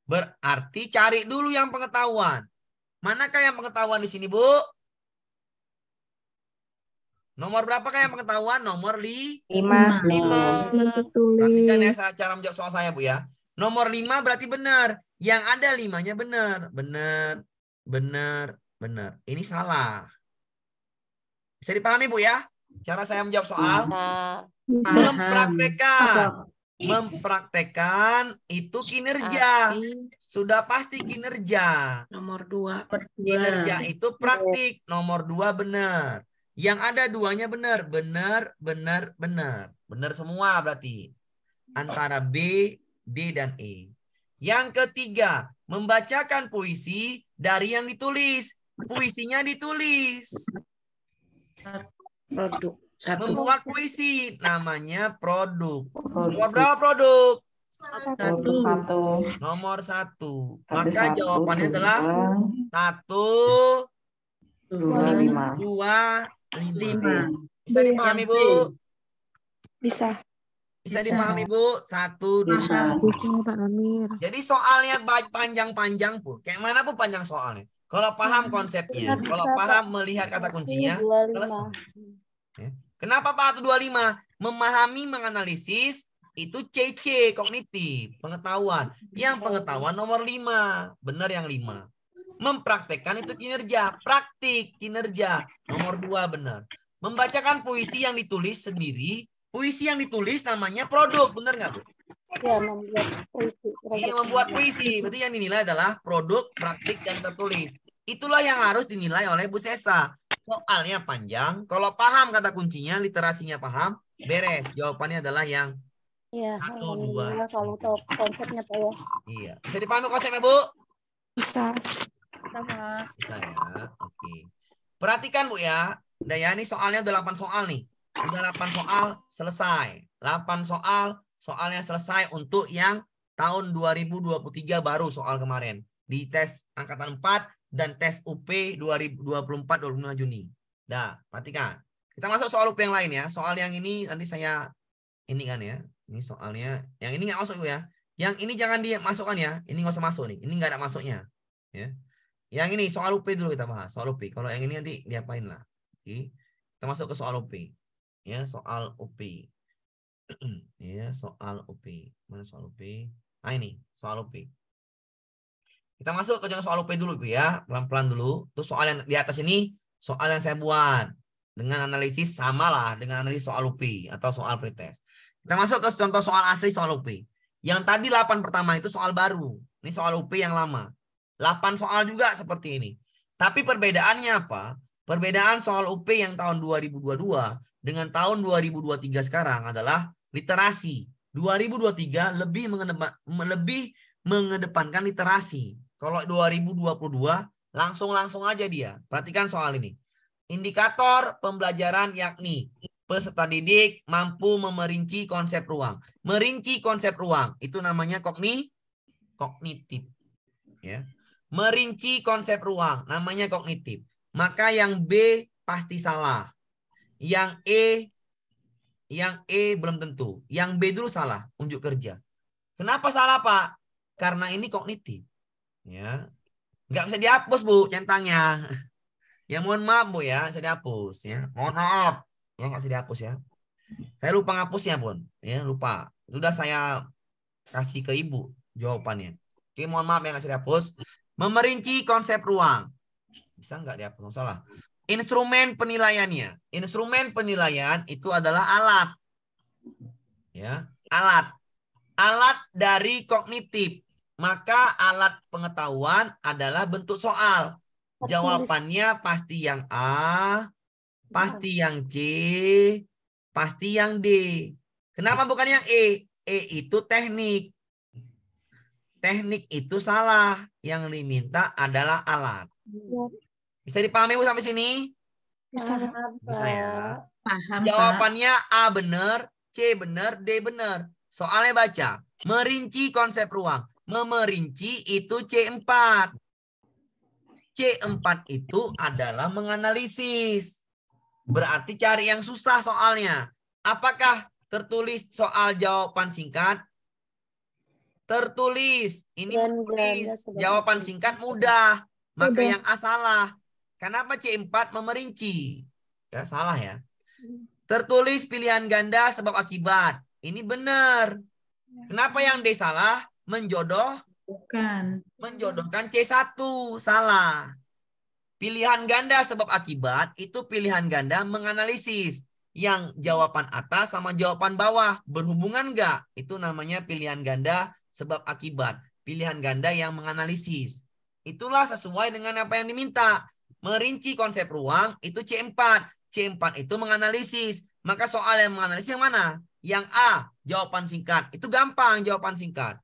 Berarti cari dulu yang pengetahuan. Manakah yang pengetahuan di sini, Bu? Nomor berapa yang pengetahuan? Nomor li... lima. lima. Perhatikan ya cara menjawab soal saya, Bu ya. Nomor lima berarti benar. Yang ada limanya benar. Benar, benar, Benar. Ini salah. Bisa dipahami, Bu ya? Cara saya menjawab soal? Mempraktekan. Mempraktekan itu kinerja. Sudah pasti kinerja. Nomor dua. Kinerja itu praktik. Nomor dua benar. Yang ada duanya benar. Benar, benar, benar. Benar semua berarti. Antara B, D, dan E. Yang ketiga, membacakan puisi dari yang ditulis puisinya ditulis. Produk. Satu. Membuat puisi namanya produk. produk. Nomor berapa produk? Satu. satu. Nomor satu. Maka satu, jawabannya dua, adalah satu, dua, lima. Dua, lima. Bisa dipahami, Bu? Bisa. Bisa dipahami Bu? Satu, dua. Bisa, Pak Amir. Jadi soalnya panjang-panjang bu. Kayak mana bu? panjang soalnya. Kalau paham nah, konsepnya, kalau paham melihat kata kuncinya, selesai. Ya. Kenapa Pak 125? Memahami, menganalisis, itu CC, kognitif, pengetahuan. Yang pengetahuan nomor 5, benar yang 5. Mempraktekkan itu kinerja, praktik, kinerja, nomor 2 benar. Membacakan puisi yang ditulis sendiri, puisi yang ditulis namanya produk, benar nggak Bu? Ya, membuat puisi. Yang membuat puisi. Berarti yang dinilai adalah produk, praktik, dan tertulis. Itulah yang harus dinilai oleh Bu Sesa. Soalnya panjang. Kalau paham kata kuncinya, literasinya paham, beres. Jawabannya adalah yang Iya. Satu, dua. Iya. kalau tahu konsepnya Pak ya. Iya. Bisa dipahami konsepnya Bu? Bisa. Sama. Bisa ya. Oke. Perhatikan Bu ya. ini soalnya delapan 8 soal nih. Udah 8 soal selesai. 8 soal soalnya selesai untuk yang tahun 2023 baru soal kemarin di tes angkatan 4 dan tes UP 2024-25 Juni. Nah, perhatikan. Kita masuk soal UP yang lain ya. Soal yang ini nanti saya ini kan ya. Ini soalnya. Yang ini nggak masuk ya. Yang ini jangan dimasukkan ya. Ini nggak usah masuk nih. Ini nggak ada masuknya. Ya. Yang ini soal UP dulu kita bahas. Soal UP. Kalau yang ini nanti diapain lah. Oke. Kita masuk ke soal UP. Ya, soal UP. ya, soal UP. Mana soal UP? Nah ini, soal UP. Kita masuk ke contoh soal UP dulu ya, pelan-pelan dulu. Terus soal yang di atas ini, soal yang saya buat. Dengan analisis samalah dengan analisis soal UP atau soal pretest. Kita masuk ke contoh soal asli soal UP. Yang tadi 8 pertama itu soal baru. Ini soal UP yang lama. 8 soal juga seperti ini. Tapi perbedaannya apa? Perbedaan soal UP yang tahun 2022 dengan tahun 2023 sekarang adalah literasi. 2023 lebih mengedepan, lebih mengedepankan literasi. Kalau 2022 langsung-langsung aja dia. Perhatikan soal ini. Indikator pembelajaran yakni peserta didik mampu memerinci konsep ruang. Merinci konsep ruang itu namanya kogni kognitif. Ya. Merinci konsep ruang namanya kognitif. Maka yang B pasti salah. Yang E yang E belum tentu. Yang B dulu salah, unjuk kerja. Kenapa salah, Pak? Karena ini kognitif. Ya. Nggak bisa dihapus, Bu, centangnya. Ya mohon maaf, Bu ya, saya dihapus ya. Mohon maaf. Ya nggak bisa dihapus ya. Saya lupa ngapusnya, Bun. Ya, lupa. Sudah saya kasih ke Ibu jawabannya. Oke, mohon maaf ya nggak bisa dihapus. Memerinci konsep ruang. Bisa nggak dihapus? Nggak salah. Instrumen penilaiannya. Instrumen penilaian itu adalah alat. Ya, alat. Alat dari kognitif. Maka alat pengetahuan adalah bentuk soal. Jawabannya pasti yang A, pasti yang C, pasti yang D. Kenapa iya. bukan yang E? E itu teknik. Teknik itu salah. Yang diminta adalah alat. Iya. Bisa dipahami Bu sampai sini? Bisa. Bisa ya. Paham, Jawabannya A benar, C benar, D benar. Soalnya baca. Merinci konsep ruang. Memerinci itu C4. C4 itu adalah menganalisis. Berarti cari yang susah soalnya. Apakah tertulis soal jawaban singkat? Tertulis. Ini tertulis. Jawaban singkat mudah. Maka yang A salah. Kenapa C4 memerinci? Ya, salah ya. Hmm. Tertulis pilihan ganda sebab akibat. Ini benar. Ya. Kenapa yang D salah? Menjodoh? Bukan. Menjodohkan C1. Salah. Pilihan ganda sebab akibat itu pilihan ganda menganalisis yang jawaban atas sama jawaban bawah berhubungan enggak? Itu namanya pilihan ganda sebab akibat. Pilihan ganda yang menganalisis. Itulah sesuai dengan apa yang diminta merinci konsep ruang itu C4. C4 itu menganalisis. Maka soal yang menganalisis yang mana? Yang A, jawaban singkat. Itu gampang jawaban singkat.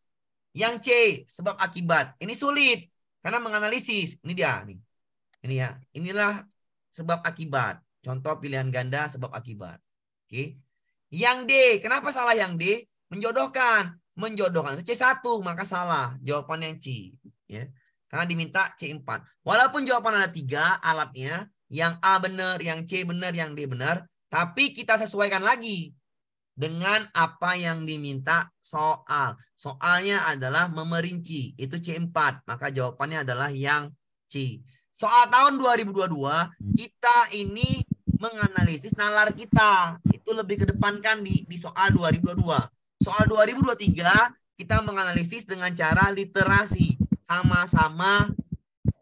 Yang C, sebab akibat. Ini sulit karena menganalisis. Ini dia nih. Ini ya. Inilah sebab akibat. Contoh pilihan ganda sebab akibat. Oke. Okay. Yang D, kenapa salah yang D? Menjodohkan. Menjodohkan itu C1, maka salah. Jawaban yang C. Ya. Yeah. Karena diminta C4. Walaupun jawaban ada tiga alatnya, yang A benar, yang C benar, yang D benar, tapi kita sesuaikan lagi dengan apa yang diminta soal. Soalnya adalah memerinci, itu C4. Maka jawabannya adalah yang C. Soal tahun 2022, kita ini menganalisis nalar kita. Itu lebih kedepankan di, di soal 2022. Soal 2023, kita menganalisis dengan cara literasi sama-sama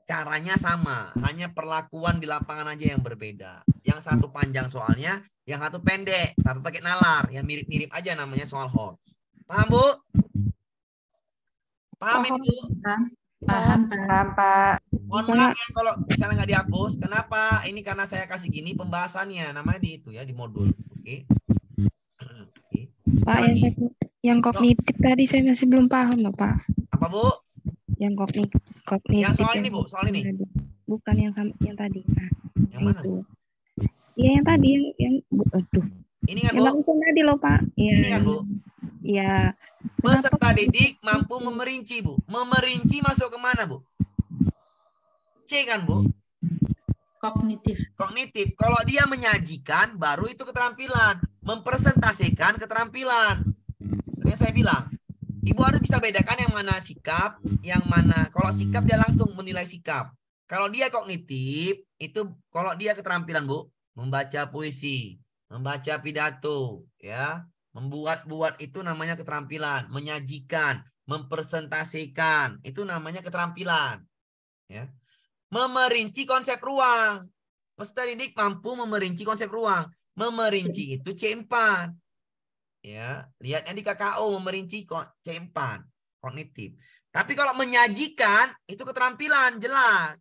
caranya sama, hanya perlakuan di lapangan aja yang berbeda. Yang satu panjang soalnya, yang satu pendek, tapi pakai nalar, yang mirip-mirip aja namanya soal hoax. Paham, Bu? Paham, Paham Ibu? Paham, Paham, Pak. Mohon maaf ya kalau misalnya nggak dihapus. Kenapa? Ini karena saya kasih gini pembahasannya, namanya di itu ya, di modul. Oke. Okay. Okay. Pak, yang, yang kognitif tadi saya masih belum paham loh, Pak. Apa, Bu? yang kognitif yang soal yang ini bu soal ini tadi. bukan yang sama yang tadi nah yang mana itu. Iya yang tadi yang yang aduh ini kan yang bu tadi loh pak ya. ini kan bu ya peserta didik mampu memerinci bu memerinci masuk kemana bu C kan bu kognitif. Kognitif. Kalau dia menyajikan, baru itu keterampilan. Mempresentasikan keterampilan. ini saya bilang, Ibu harus bisa bedakan yang mana sikap, yang mana. Kalau sikap dia langsung menilai sikap. Kalau dia kognitif, itu kalau dia keterampilan, Bu, membaca puisi, membaca pidato, ya, membuat-buat itu namanya keterampilan, menyajikan, mempresentasikan, itu namanya keterampilan. Ya. Memerinci konsep ruang. Peserta didik mampu memerinci konsep ruang. Memerinci itu C4 ya lihatnya di KKO memerinci C4 kognitif. Tapi kalau menyajikan itu keterampilan jelas.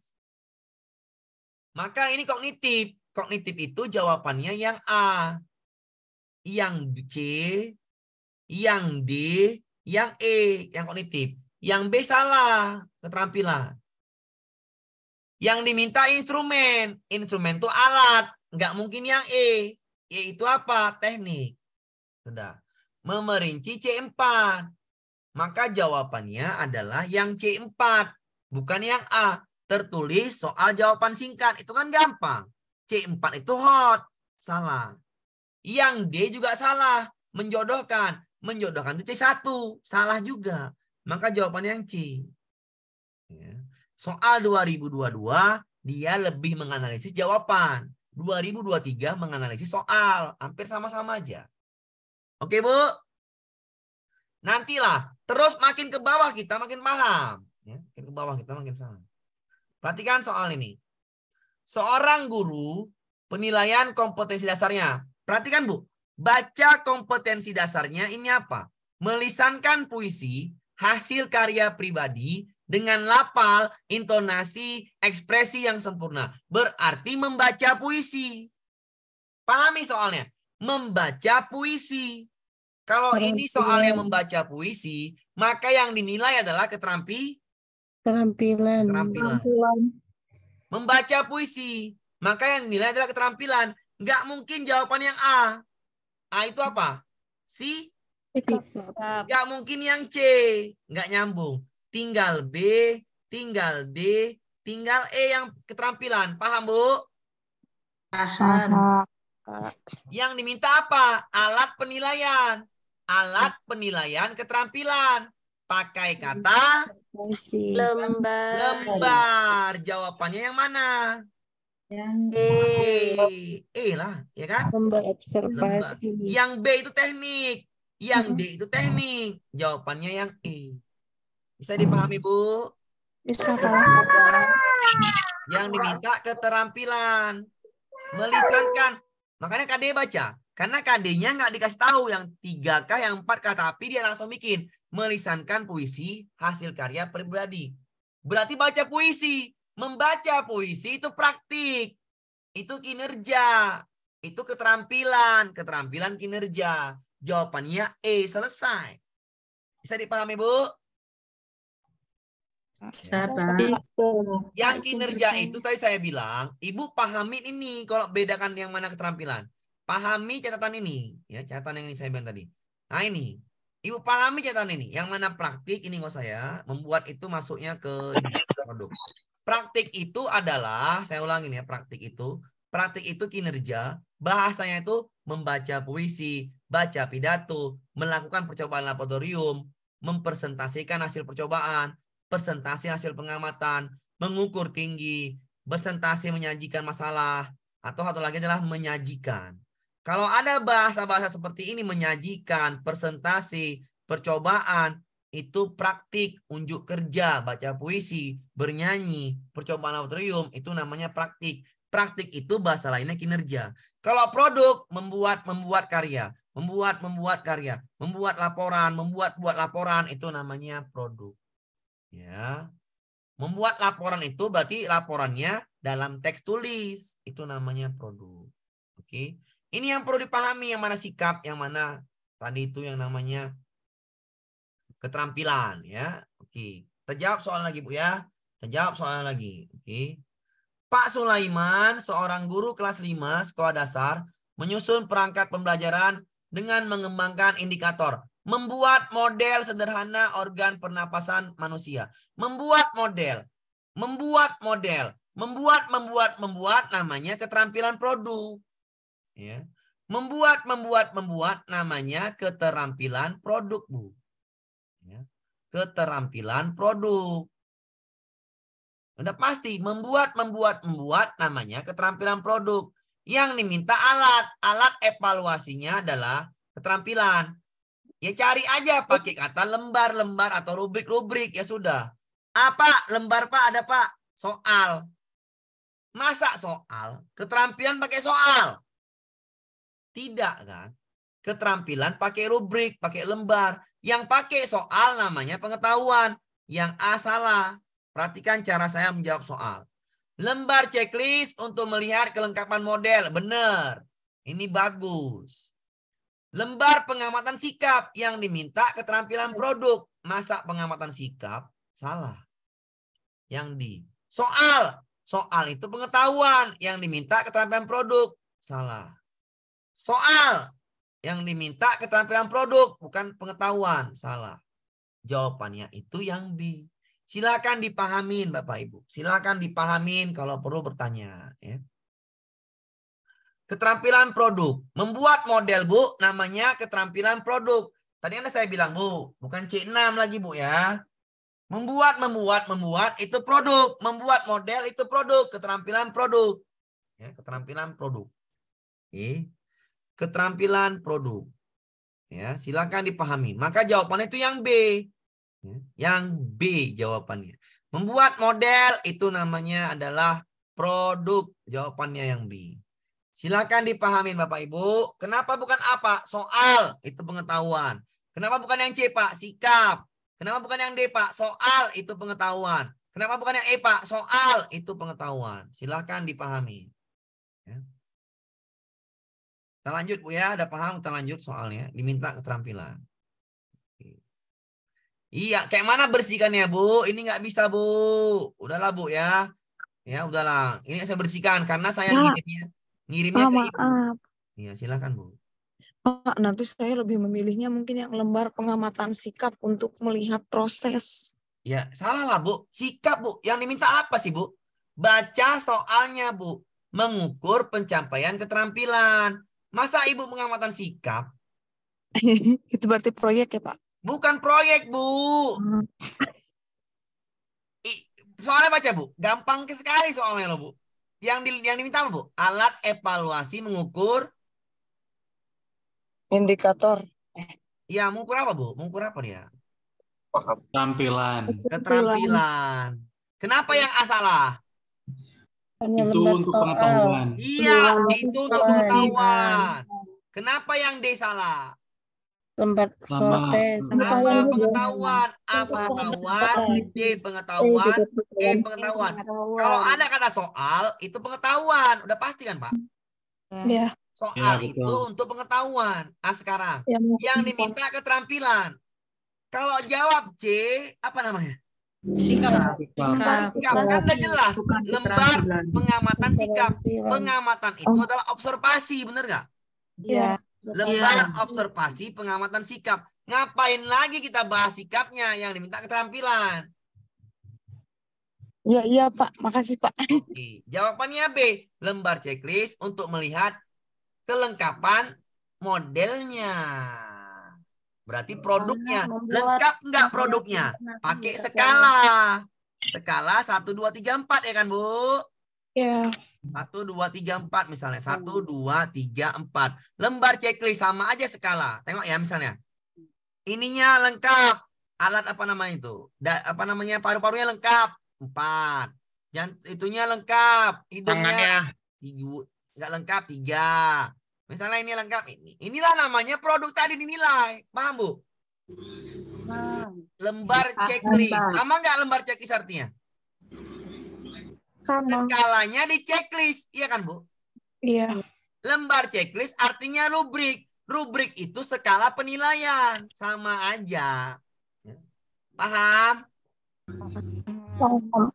Maka ini kognitif. Kognitif itu jawabannya yang A, yang C, yang D, yang E, yang kognitif. Yang B salah, keterampilan. Yang diminta instrumen. Instrumen itu alat. Nggak mungkin yang E. Yaitu e apa? Teknik. Sudah. Memerinci C4. Maka jawabannya adalah yang C4. Bukan yang A. Tertulis soal jawaban singkat. Itu kan gampang. C4 itu hot. Salah. Yang D juga salah. Menjodohkan. Menjodohkan itu C1. Salah juga. Maka jawaban yang C. Ya. Soal 2022 dia lebih menganalisis jawaban. 2023 menganalisis soal. Hampir sama-sama aja. Oke, Bu? Nantilah. Terus makin ke bawah kita makin paham. Ya, makin ke bawah kita makin paham. Perhatikan soal ini. Seorang guru penilaian kompetensi dasarnya. Perhatikan, Bu. Baca kompetensi dasarnya ini apa? Melisankan puisi hasil karya pribadi dengan lapal, intonasi, ekspresi yang sempurna. Berarti membaca puisi. Pahami soalnya. Membaca puisi. Kalau ini soal yang membaca puisi, maka yang dinilai adalah keterampi keterampilan. keterampilan. keterampilan. Membaca puisi, maka yang dinilai adalah keterampilan. Nggak mungkin jawaban yang A. A itu apa? Si? Nggak mungkin yang C. Nggak nyambung. Tinggal B, tinggal D, tinggal E yang keterampilan. Paham, Bu? Paham. Yang diminta apa? Alat penilaian alat penilaian keterampilan. Pakai kata lembar. Lembar. Jawabannya yang mana? Yang e. e. E lah, ya kan? Lembar observasi. Lembar. Yang B itu teknik. Yang D itu teknik. Jawabannya yang E. Bisa dipahami, Bu? Bisa, Yang diminta keterampilan. Melisankan. Makanya KD baca. Karena KD-nya nggak dikasih tahu yang 3K, yang 4K, tapi dia langsung bikin. Melisankan puisi hasil karya pribadi. Berarti baca puisi. Membaca puisi itu praktik. Itu kinerja. Itu keterampilan. Keterampilan kinerja. Jawabannya E, selesai. Bisa dipahami, Bu? Yang kinerja itu tadi saya bilang, Ibu pahamin ini kalau bedakan yang mana keterampilan. Pahami catatan ini, ya catatan yang saya bilang tadi. Nah ini, ibu pahami catatan ini. Yang mana praktik ini nggak saya membuat itu masuknya ke produk. Praktik itu adalah, saya ulangin ya, praktik itu, praktik itu kinerja, bahasanya itu membaca puisi, baca pidato, melakukan percobaan laboratorium, mempresentasikan hasil percobaan, presentasi hasil pengamatan, mengukur tinggi, presentasi menyajikan masalah, atau satu lagi adalah menyajikan. Kalau ada bahasa-bahasa seperti ini menyajikan presentasi, percobaan, itu praktik, unjuk kerja, baca puisi, bernyanyi, percobaan laboratorium, itu namanya praktik. Praktik itu bahasa lainnya kinerja. Kalau produk membuat membuat karya, membuat membuat karya, membuat laporan, membuat buat laporan itu namanya produk. Ya. Membuat laporan itu berarti laporannya dalam teks tulis, itu namanya produk. Oke. Okay. Ini yang perlu dipahami, yang mana sikap, yang mana tadi itu yang namanya keterampilan ya. Oke, terjawab soal lagi Bu ya. Terjawab soal lagi. Oke. Pak Sulaiman, seorang guru kelas 5 sekolah dasar, menyusun perangkat pembelajaran dengan mengembangkan indikator, membuat model sederhana organ pernapasan manusia, membuat model, membuat model, membuat membuat membuat namanya keterampilan produk. Ya. Membuat, membuat, membuat namanya keterampilan produk, Bu. Ya. Keterampilan produk. Udah pasti membuat, membuat, membuat namanya keterampilan produk. Yang diminta alat. Alat evaluasinya adalah keterampilan. Ya cari aja pakai kata lembar-lembar atau rubrik-rubrik ya sudah. Apa lembar Pak ada Pak? Soal. Masa soal? Keterampilan pakai soal. Tidak kan? Keterampilan pakai rubrik, pakai lembar. Yang pakai soal namanya pengetahuan. Yang A salah. Perhatikan cara saya menjawab soal. Lembar checklist untuk melihat kelengkapan model. Benar. Ini bagus. Lembar pengamatan sikap yang diminta keterampilan produk. Masa pengamatan sikap? Salah. Yang di soal Soal itu pengetahuan yang diminta keterampilan produk. Salah soal yang diminta keterampilan produk bukan pengetahuan salah jawabannya itu yang B silakan dipahamin bapak ibu silakan dipahamin kalau perlu bertanya ya keterampilan produk membuat model bu namanya keterampilan produk tadi anda saya bilang bu bukan C6 lagi bu ya membuat membuat membuat itu produk membuat model itu produk keterampilan produk ya keterampilan produk oke keterampilan produk. Ya, silakan dipahami. Maka jawabannya itu yang B. Ya, yang B jawabannya. Membuat model itu namanya adalah produk. Jawabannya yang B. Silakan dipahami, Bapak Ibu. Kenapa bukan apa? Soal itu pengetahuan. Kenapa bukan yang C Pak? Sikap. Kenapa bukan yang D Pak? Soal itu pengetahuan. Kenapa bukan yang E Pak? Soal itu pengetahuan. Silakan dipahami. Kita lanjut Bu ya, ada paham kita lanjut soalnya. Diminta keterampilan. Iya, kayak mana bersihkannya Bu? Ini nggak bisa Bu. Udahlah Bu ya. Ya udahlah. Ini saya bersihkan karena saya ya. ngirimnya. Ngirimnya oh, ke Iya, silakan Bu. Pak, oh, nanti saya lebih memilihnya mungkin yang lembar pengamatan sikap untuk melihat proses. Ya, salah lah Bu. Sikap Bu. Yang diminta apa sih Bu? Baca soalnya Bu. Mengukur pencapaian keterampilan Masa Ibu pengamatan sikap? Itu berarti proyek ya, Pak? Bukan proyek, Bu. Hmm. Soalnya baca, Bu. Gampang sekali soalnya lo Bu. Yang di, yang diminta Bu? Alat evaluasi mengukur indikator. ya mengukur apa, Bu? Mengukur apa dia? Keterampilan. Keterampilan. Kenapa yang A salah? Hanya itu untuk soal. pengetahuan. Iya, iya, itu untuk pengetahuan. Kenapa yang D salah? Lembar soal tes. Sama pengetahuan. A pengetahuan, B pengetahuan, iya, E iya, pengetahuan. Kalau ada kata soal, itu pengetahuan. Udah pasti kan, Pak? Iya. Soal ya, itu untuk pengetahuan. Nah, sekarang ya, yang diminta keterampilan. Kalau jawab C, apa namanya? Nah, nah, nah, sikap. sikap. sikap. Kan udah jelas. Lembar pengamatan sikap. Pengamatan itu oh. adalah observasi, benar nggak? Iya. iya. Lembar iya. observasi pengamatan sikap. Ngapain lagi kita bahas sikapnya yang diminta keterampilan? Iya, iya Pak. Makasih Pak. Oke. Jawabannya B. Lembar checklist untuk melihat kelengkapan modelnya. Berarti produknya lengkap nggak produknya? Pakai skala. Skala 1 2 3 4 ya kan, Bu? Iya. 1 2 3 4 misalnya. 1 2 3 4. Lembar checklist sama aja skala. Tengok ya misalnya. Ininya lengkap. Alat apa namanya itu? Da, apa namanya? Paru-parunya lengkap. 4. Jant itunya lengkap. Hidungnya Tangannya. nggak lengkap 3. Misalnya ini lengkap ini. Inilah namanya produk tadi dinilai. Paham, Bu? Lembar ah, checklist. Sama nggak lembar checklist artinya? Sama. Skalanya di checklist. Iya kan, Bu? Iya. Lembar checklist artinya rubrik. Rubrik itu skala penilaian. Sama aja. Ya. Paham? Paham,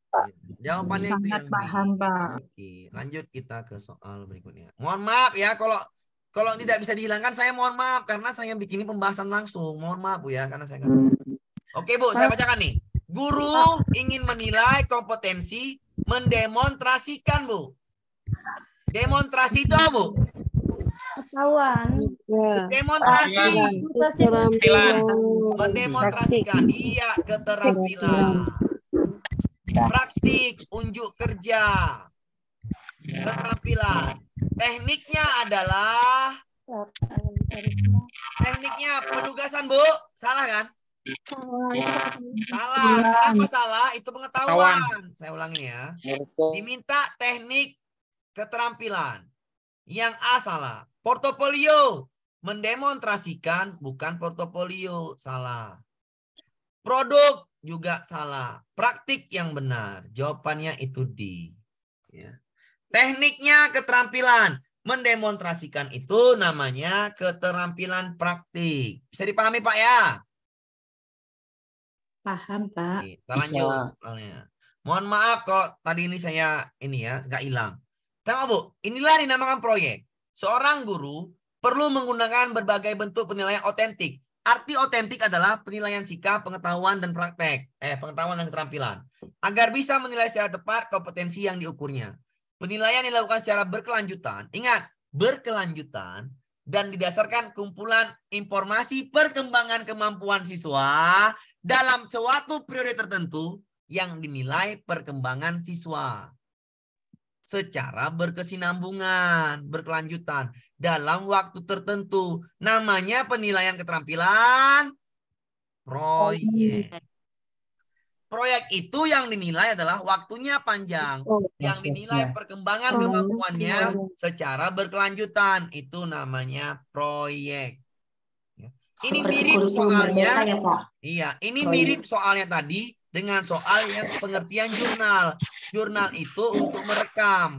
Jawabannya Sangat paham, Pak. Oke, lanjut kita ke soal berikutnya. Mohon maaf ya kalau kalau tidak bisa dihilangkan, saya mohon maaf karena saya bikin pembahasan langsung. Mohon maaf bu ya, karena saya nggak. Oke bu, saya bacakan nih. Guru ingin menilai kompetensi, mendemonstrasikan bu. Demonstrasi itu apa bu? Ketahuan. Ya. Demonstrasi. Keterampilan. Mendemonstrasikan. Iya, keterampilan. Praktik, unjuk kerja keterampilan. Ya. Tekniknya adalah tekniknya penugasan bu, salah kan? Salah. Salah. Kenapa salah? Itu pengetahuan. Saya ulangi ya. Diminta teknik keterampilan. Yang A salah. Portofolio mendemonstrasikan bukan portofolio salah. Produk juga salah. Praktik yang benar. Jawabannya itu D. Ya. Tekniknya keterampilan. Mendemonstrasikan itu namanya keterampilan praktik. Bisa dipahami Pak ya? Paham Pak. Oke, kita lanjut soalnya. Mohon maaf kalau tadi ini saya ini ya nggak hilang. Tema Bu, inilah dinamakan proyek. Seorang guru perlu menggunakan berbagai bentuk penilaian otentik. Arti otentik adalah penilaian sikap, pengetahuan, dan praktek. Eh, pengetahuan dan keterampilan. Agar bisa menilai secara tepat kompetensi yang diukurnya. Penilaian dilakukan secara berkelanjutan. Ingat, berkelanjutan dan didasarkan kumpulan informasi perkembangan kemampuan siswa dalam suatu periode tertentu yang dinilai perkembangan siswa secara berkesinambungan, berkelanjutan dalam waktu tertentu. Namanya penilaian keterampilan oh, iya. proyek proyek itu yang dinilai adalah waktunya panjang, oh, yang dinilai ya. perkembangan oh, kemampuannya oh, secara berkelanjutan. Itu namanya proyek. Ya. Ini mirip soalnya, ya, iya, ini proyek. mirip soalnya tadi dengan soal yang pengertian jurnal. Jurnal itu untuk merekam,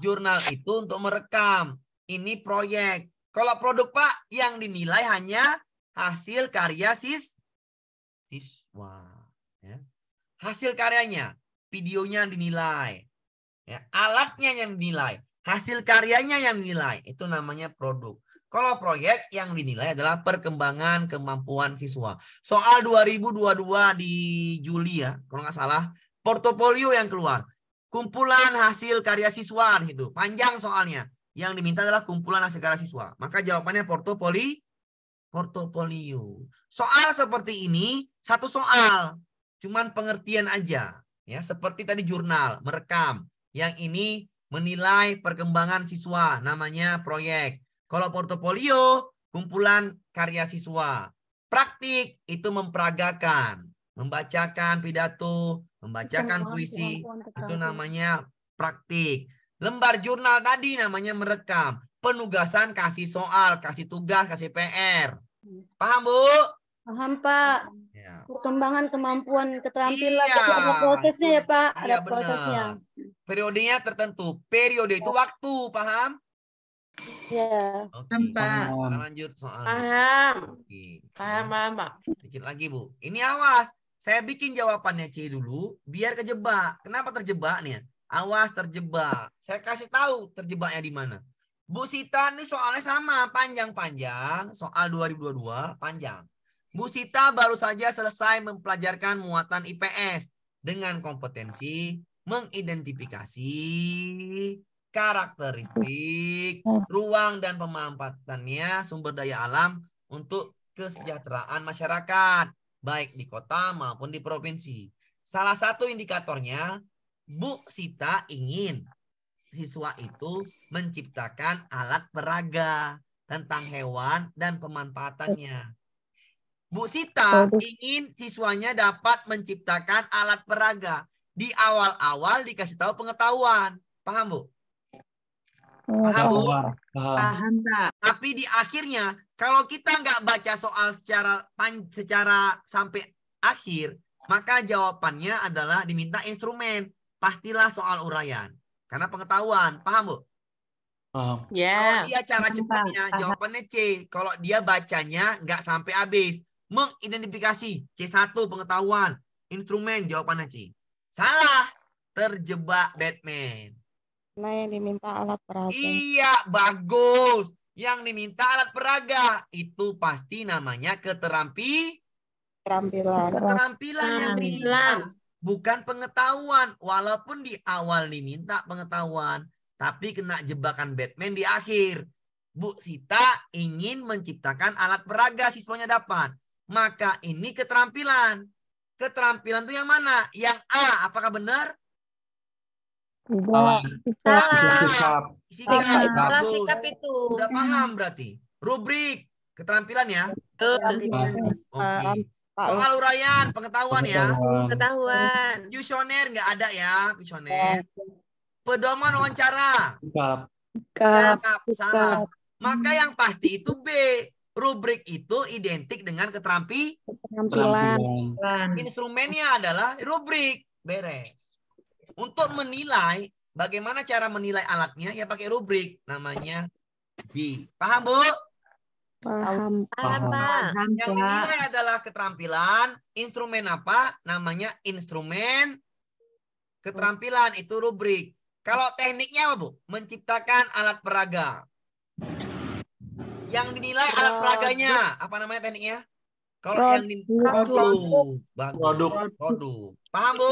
jurnal itu untuk merekam. Ini proyek. Kalau produk Pak yang dinilai hanya hasil karya sis siswa hasil karyanya, videonya yang dinilai, ya, alatnya yang dinilai, hasil karyanya yang dinilai. Itu namanya produk. Kalau proyek yang dinilai adalah perkembangan kemampuan siswa. Soal 2022 di Juli ya, kalau nggak salah, portofolio yang keluar. Kumpulan hasil karya siswa itu panjang soalnya. Yang diminta adalah kumpulan hasil karya siswa. Maka jawabannya portofolio portofolio. Soal seperti ini satu soal Cuman pengertian aja. Ya, seperti tadi jurnal, merekam. Yang ini menilai perkembangan siswa, namanya proyek. Kalau portofolio, kumpulan karya siswa. Praktik itu memperagakan, membacakan pidato, membacakan puisi, itu namanya praktik. Lembar jurnal tadi namanya merekam. Penugasan kasih soal, kasih tugas, kasih PR. Hmm. Paham, Bu? Paham, Pak ya. perkembangan kemampuan keterampilan iya. ada prosesnya ya Pak iya, ada benar. prosesnya periodenya tertentu periode itu waktu paham ya Oke, Pak kita lanjut soal paham Oke. paham paham Pak sedikit lagi Bu ini awas saya bikin jawabannya C dulu biar kejebak kenapa terjebak nih awas terjebak saya kasih tahu terjebaknya di mana Bu Sita ini soalnya sama, panjang-panjang. Soal 2022 panjang. Bu Sita baru saja selesai mempelajarkan muatan IPS dengan kompetensi mengidentifikasi karakteristik, hmm. ruang dan pemanfaatannya sumber daya alam untuk kesejahteraan masyarakat, baik di kota maupun di provinsi. Salah satu indikatornya, Bu Sita ingin siswa itu menciptakan alat peraga tentang hewan dan pemanfaatannya Bu Sita ingin siswanya dapat menciptakan alat peraga. Di awal-awal dikasih tahu pengetahuan. Paham, Bu? Oh, Paham, Bu? Paham, Pak. Tapi di akhirnya, kalau kita nggak baca soal secara secara sampai akhir, maka jawabannya adalah diminta instrumen. Pastilah soal uraian. Karena pengetahuan. Paham, Bu? Paham. Yeah. Kalau dia cara cepatnya, jawabannya C. Kalau dia bacanya nggak sampai habis, mengidentifikasi C1 pengetahuan instrumen jawabannya C salah terjebak Batman nah yang diminta alat peraga iya bagus yang diminta alat peraga itu pasti namanya keterampi keterampilan keterampilan yang diminta bukan pengetahuan walaupun di awal diminta pengetahuan tapi kena jebakan Batman di akhir Bu Sita ingin menciptakan alat peraga siswanya dapat maka ini keterampilan. Keterampilan itu yang mana? Yang A. Apakah benar? Tidak. Salah. Sikap. Sikap. Sikap. Sikap itu. Sudah paham berarti. Rubrik. Keterampilan ya. Oke. Okay. Soal uraian, pengetahuan ya. Pengetahuan. Kuesioner nggak ada ya, kuesioner. Iya. Pedoman wawancara. Sikap. Sikap. Salah. Maka yang pasti itu B rubrik itu identik dengan keterampi keterampilan. Instrumennya adalah rubrik. Beres. Untuk menilai bagaimana cara menilai alatnya ya pakai rubrik namanya B. Paham, Bu? Paham. Paham, Pak. Yang menilai adalah keterampilan, instrumen apa? Namanya instrumen keterampilan itu rubrik. Kalau tekniknya apa, Bu? Menciptakan alat peraga. Yang dinilai produk. alat peraganya, apa namanya tekniknya? Kalau yang di produk, Produk. Paham, Bu?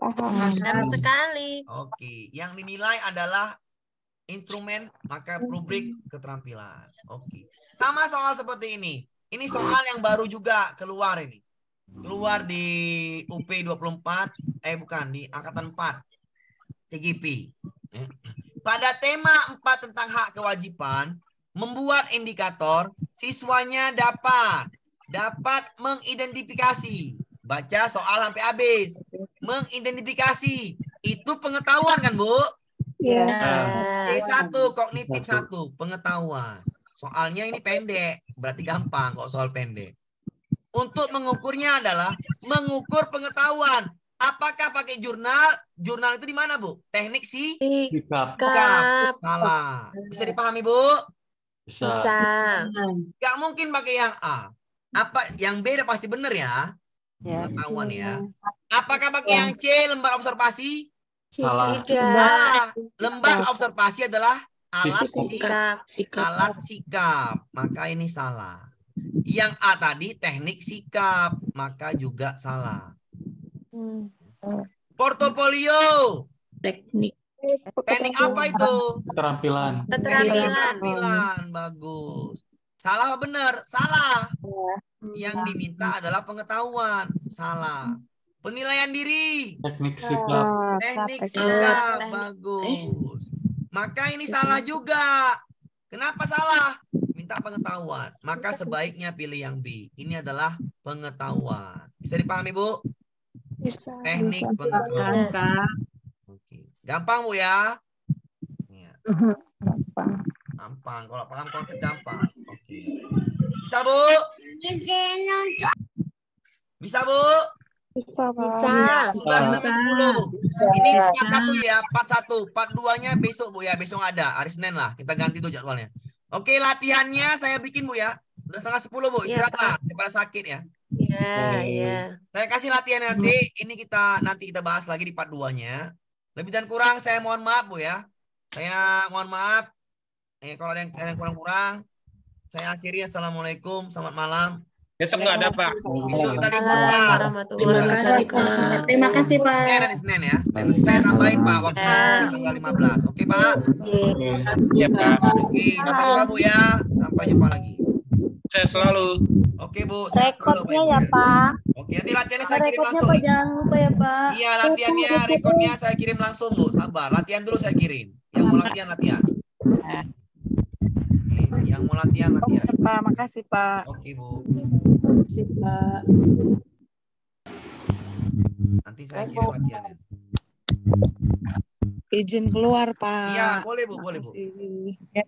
Paham sekali. Oke, yang dinilai adalah instrumen maka rubrik keterampilan. Oke. Sama soal seperti ini. Ini soal yang baru juga keluar ini. Keluar di UP 24 eh bukan di angkatan 4 CGP. Eh. Pada tema 4 tentang hak kewajiban, membuat indikator, siswanya dapat dapat mengidentifikasi. Baca soal sampai habis. Mengidentifikasi. Itu pengetahuan kan, Bu? Iya. Yeah. satu kognitif satu pengetahuan. Soalnya ini pendek, berarti gampang kok soal pendek. Untuk mengukurnya adalah mengukur pengetahuan. Apakah pakai jurnal? Jurnal itu di mana, Bu? Teknik sih Sikap. Salah. Bisa dipahami, Bu? Bisa. Bisa. Hmm. Gak mungkin pakai yang A. Apa yang B udah pasti bener ya? Ya. Ketahuan ya. Apakah pakai ya. yang C lembar observasi? Salah. Tidak. Lembar observasi adalah alat sikap. sikap. Alat sikap. Maka ini salah. Yang A tadi teknik sikap, maka juga salah. Hmm. Portofolio. Teknik Teknik apa itu? Keterampilan. Keterampilan. Keterampilan. Bagus. Salah benar? Salah. Iya. Yang diminta adalah pengetahuan. Salah. Penilaian diri. Teknik iya. sikap. Teknik sikap. Bagus. Maka ini iya. salah juga. Kenapa salah? Minta pengetahuan. Maka sebaiknya pilih yang B. Ini adalah pengetahuan. Bisa dipahami, Bu? Teknik pengetahuan. Gampang Bu ya? ya. Gampang. Gampang. Kalau paham konsep gampang. Oke. Bisa Bu? Bisa Bu? Bisa. Bisa. Iya, bisa, sampai sepuluh. Bisa. Ini part satu ya, part satu. Part duanya besok Bu ya, besok ada. Hari Senin lah. Kita ganti tuh jadwalnya. Oke, latihannya saya bikin Bu ya. Udah setengah sepuluh Bu, iya, istirahatlah ya, daripada sakit ya. Iya, iya. Saya kasih latihan nanti, ini kita nanti kita bahas lagi di part duanya lebih dan kurang saya mohon maaf Bu ya. Saya mohon maaf. Eh, kalau ada yang, kurang-kurang, saya akhiri. Assalamualaikum. Selamat malam. Besok nggak ada Pak. Besok kita Terima kasih Pak. Terima kasih Pak. Senin nanti Senin ya. Saya nambahin Pak waktu ya. tanggal 15. Oke Pak. Oke. Terima kasih Bu ya. Sampai jumpa lagi. Saya selalu. Oke Bu. Rekodnya ya Pak. Oke nanti latihannya saya kirim langsung. Pak, jangan lupa ya Pak. Iya latihannya rekodnya saya kirim langsung Bu. Sabar latihan dulu saya kirim. Yang mau latihan latihan. Oke, yang mau latihan latihan. Oke, Pak, makasih Pak. Oke Bu. Makasih Pak. Nanti saya kirim latihannya. Izin keluar Pak. Iya boleh Bu boleh Bu. Ya.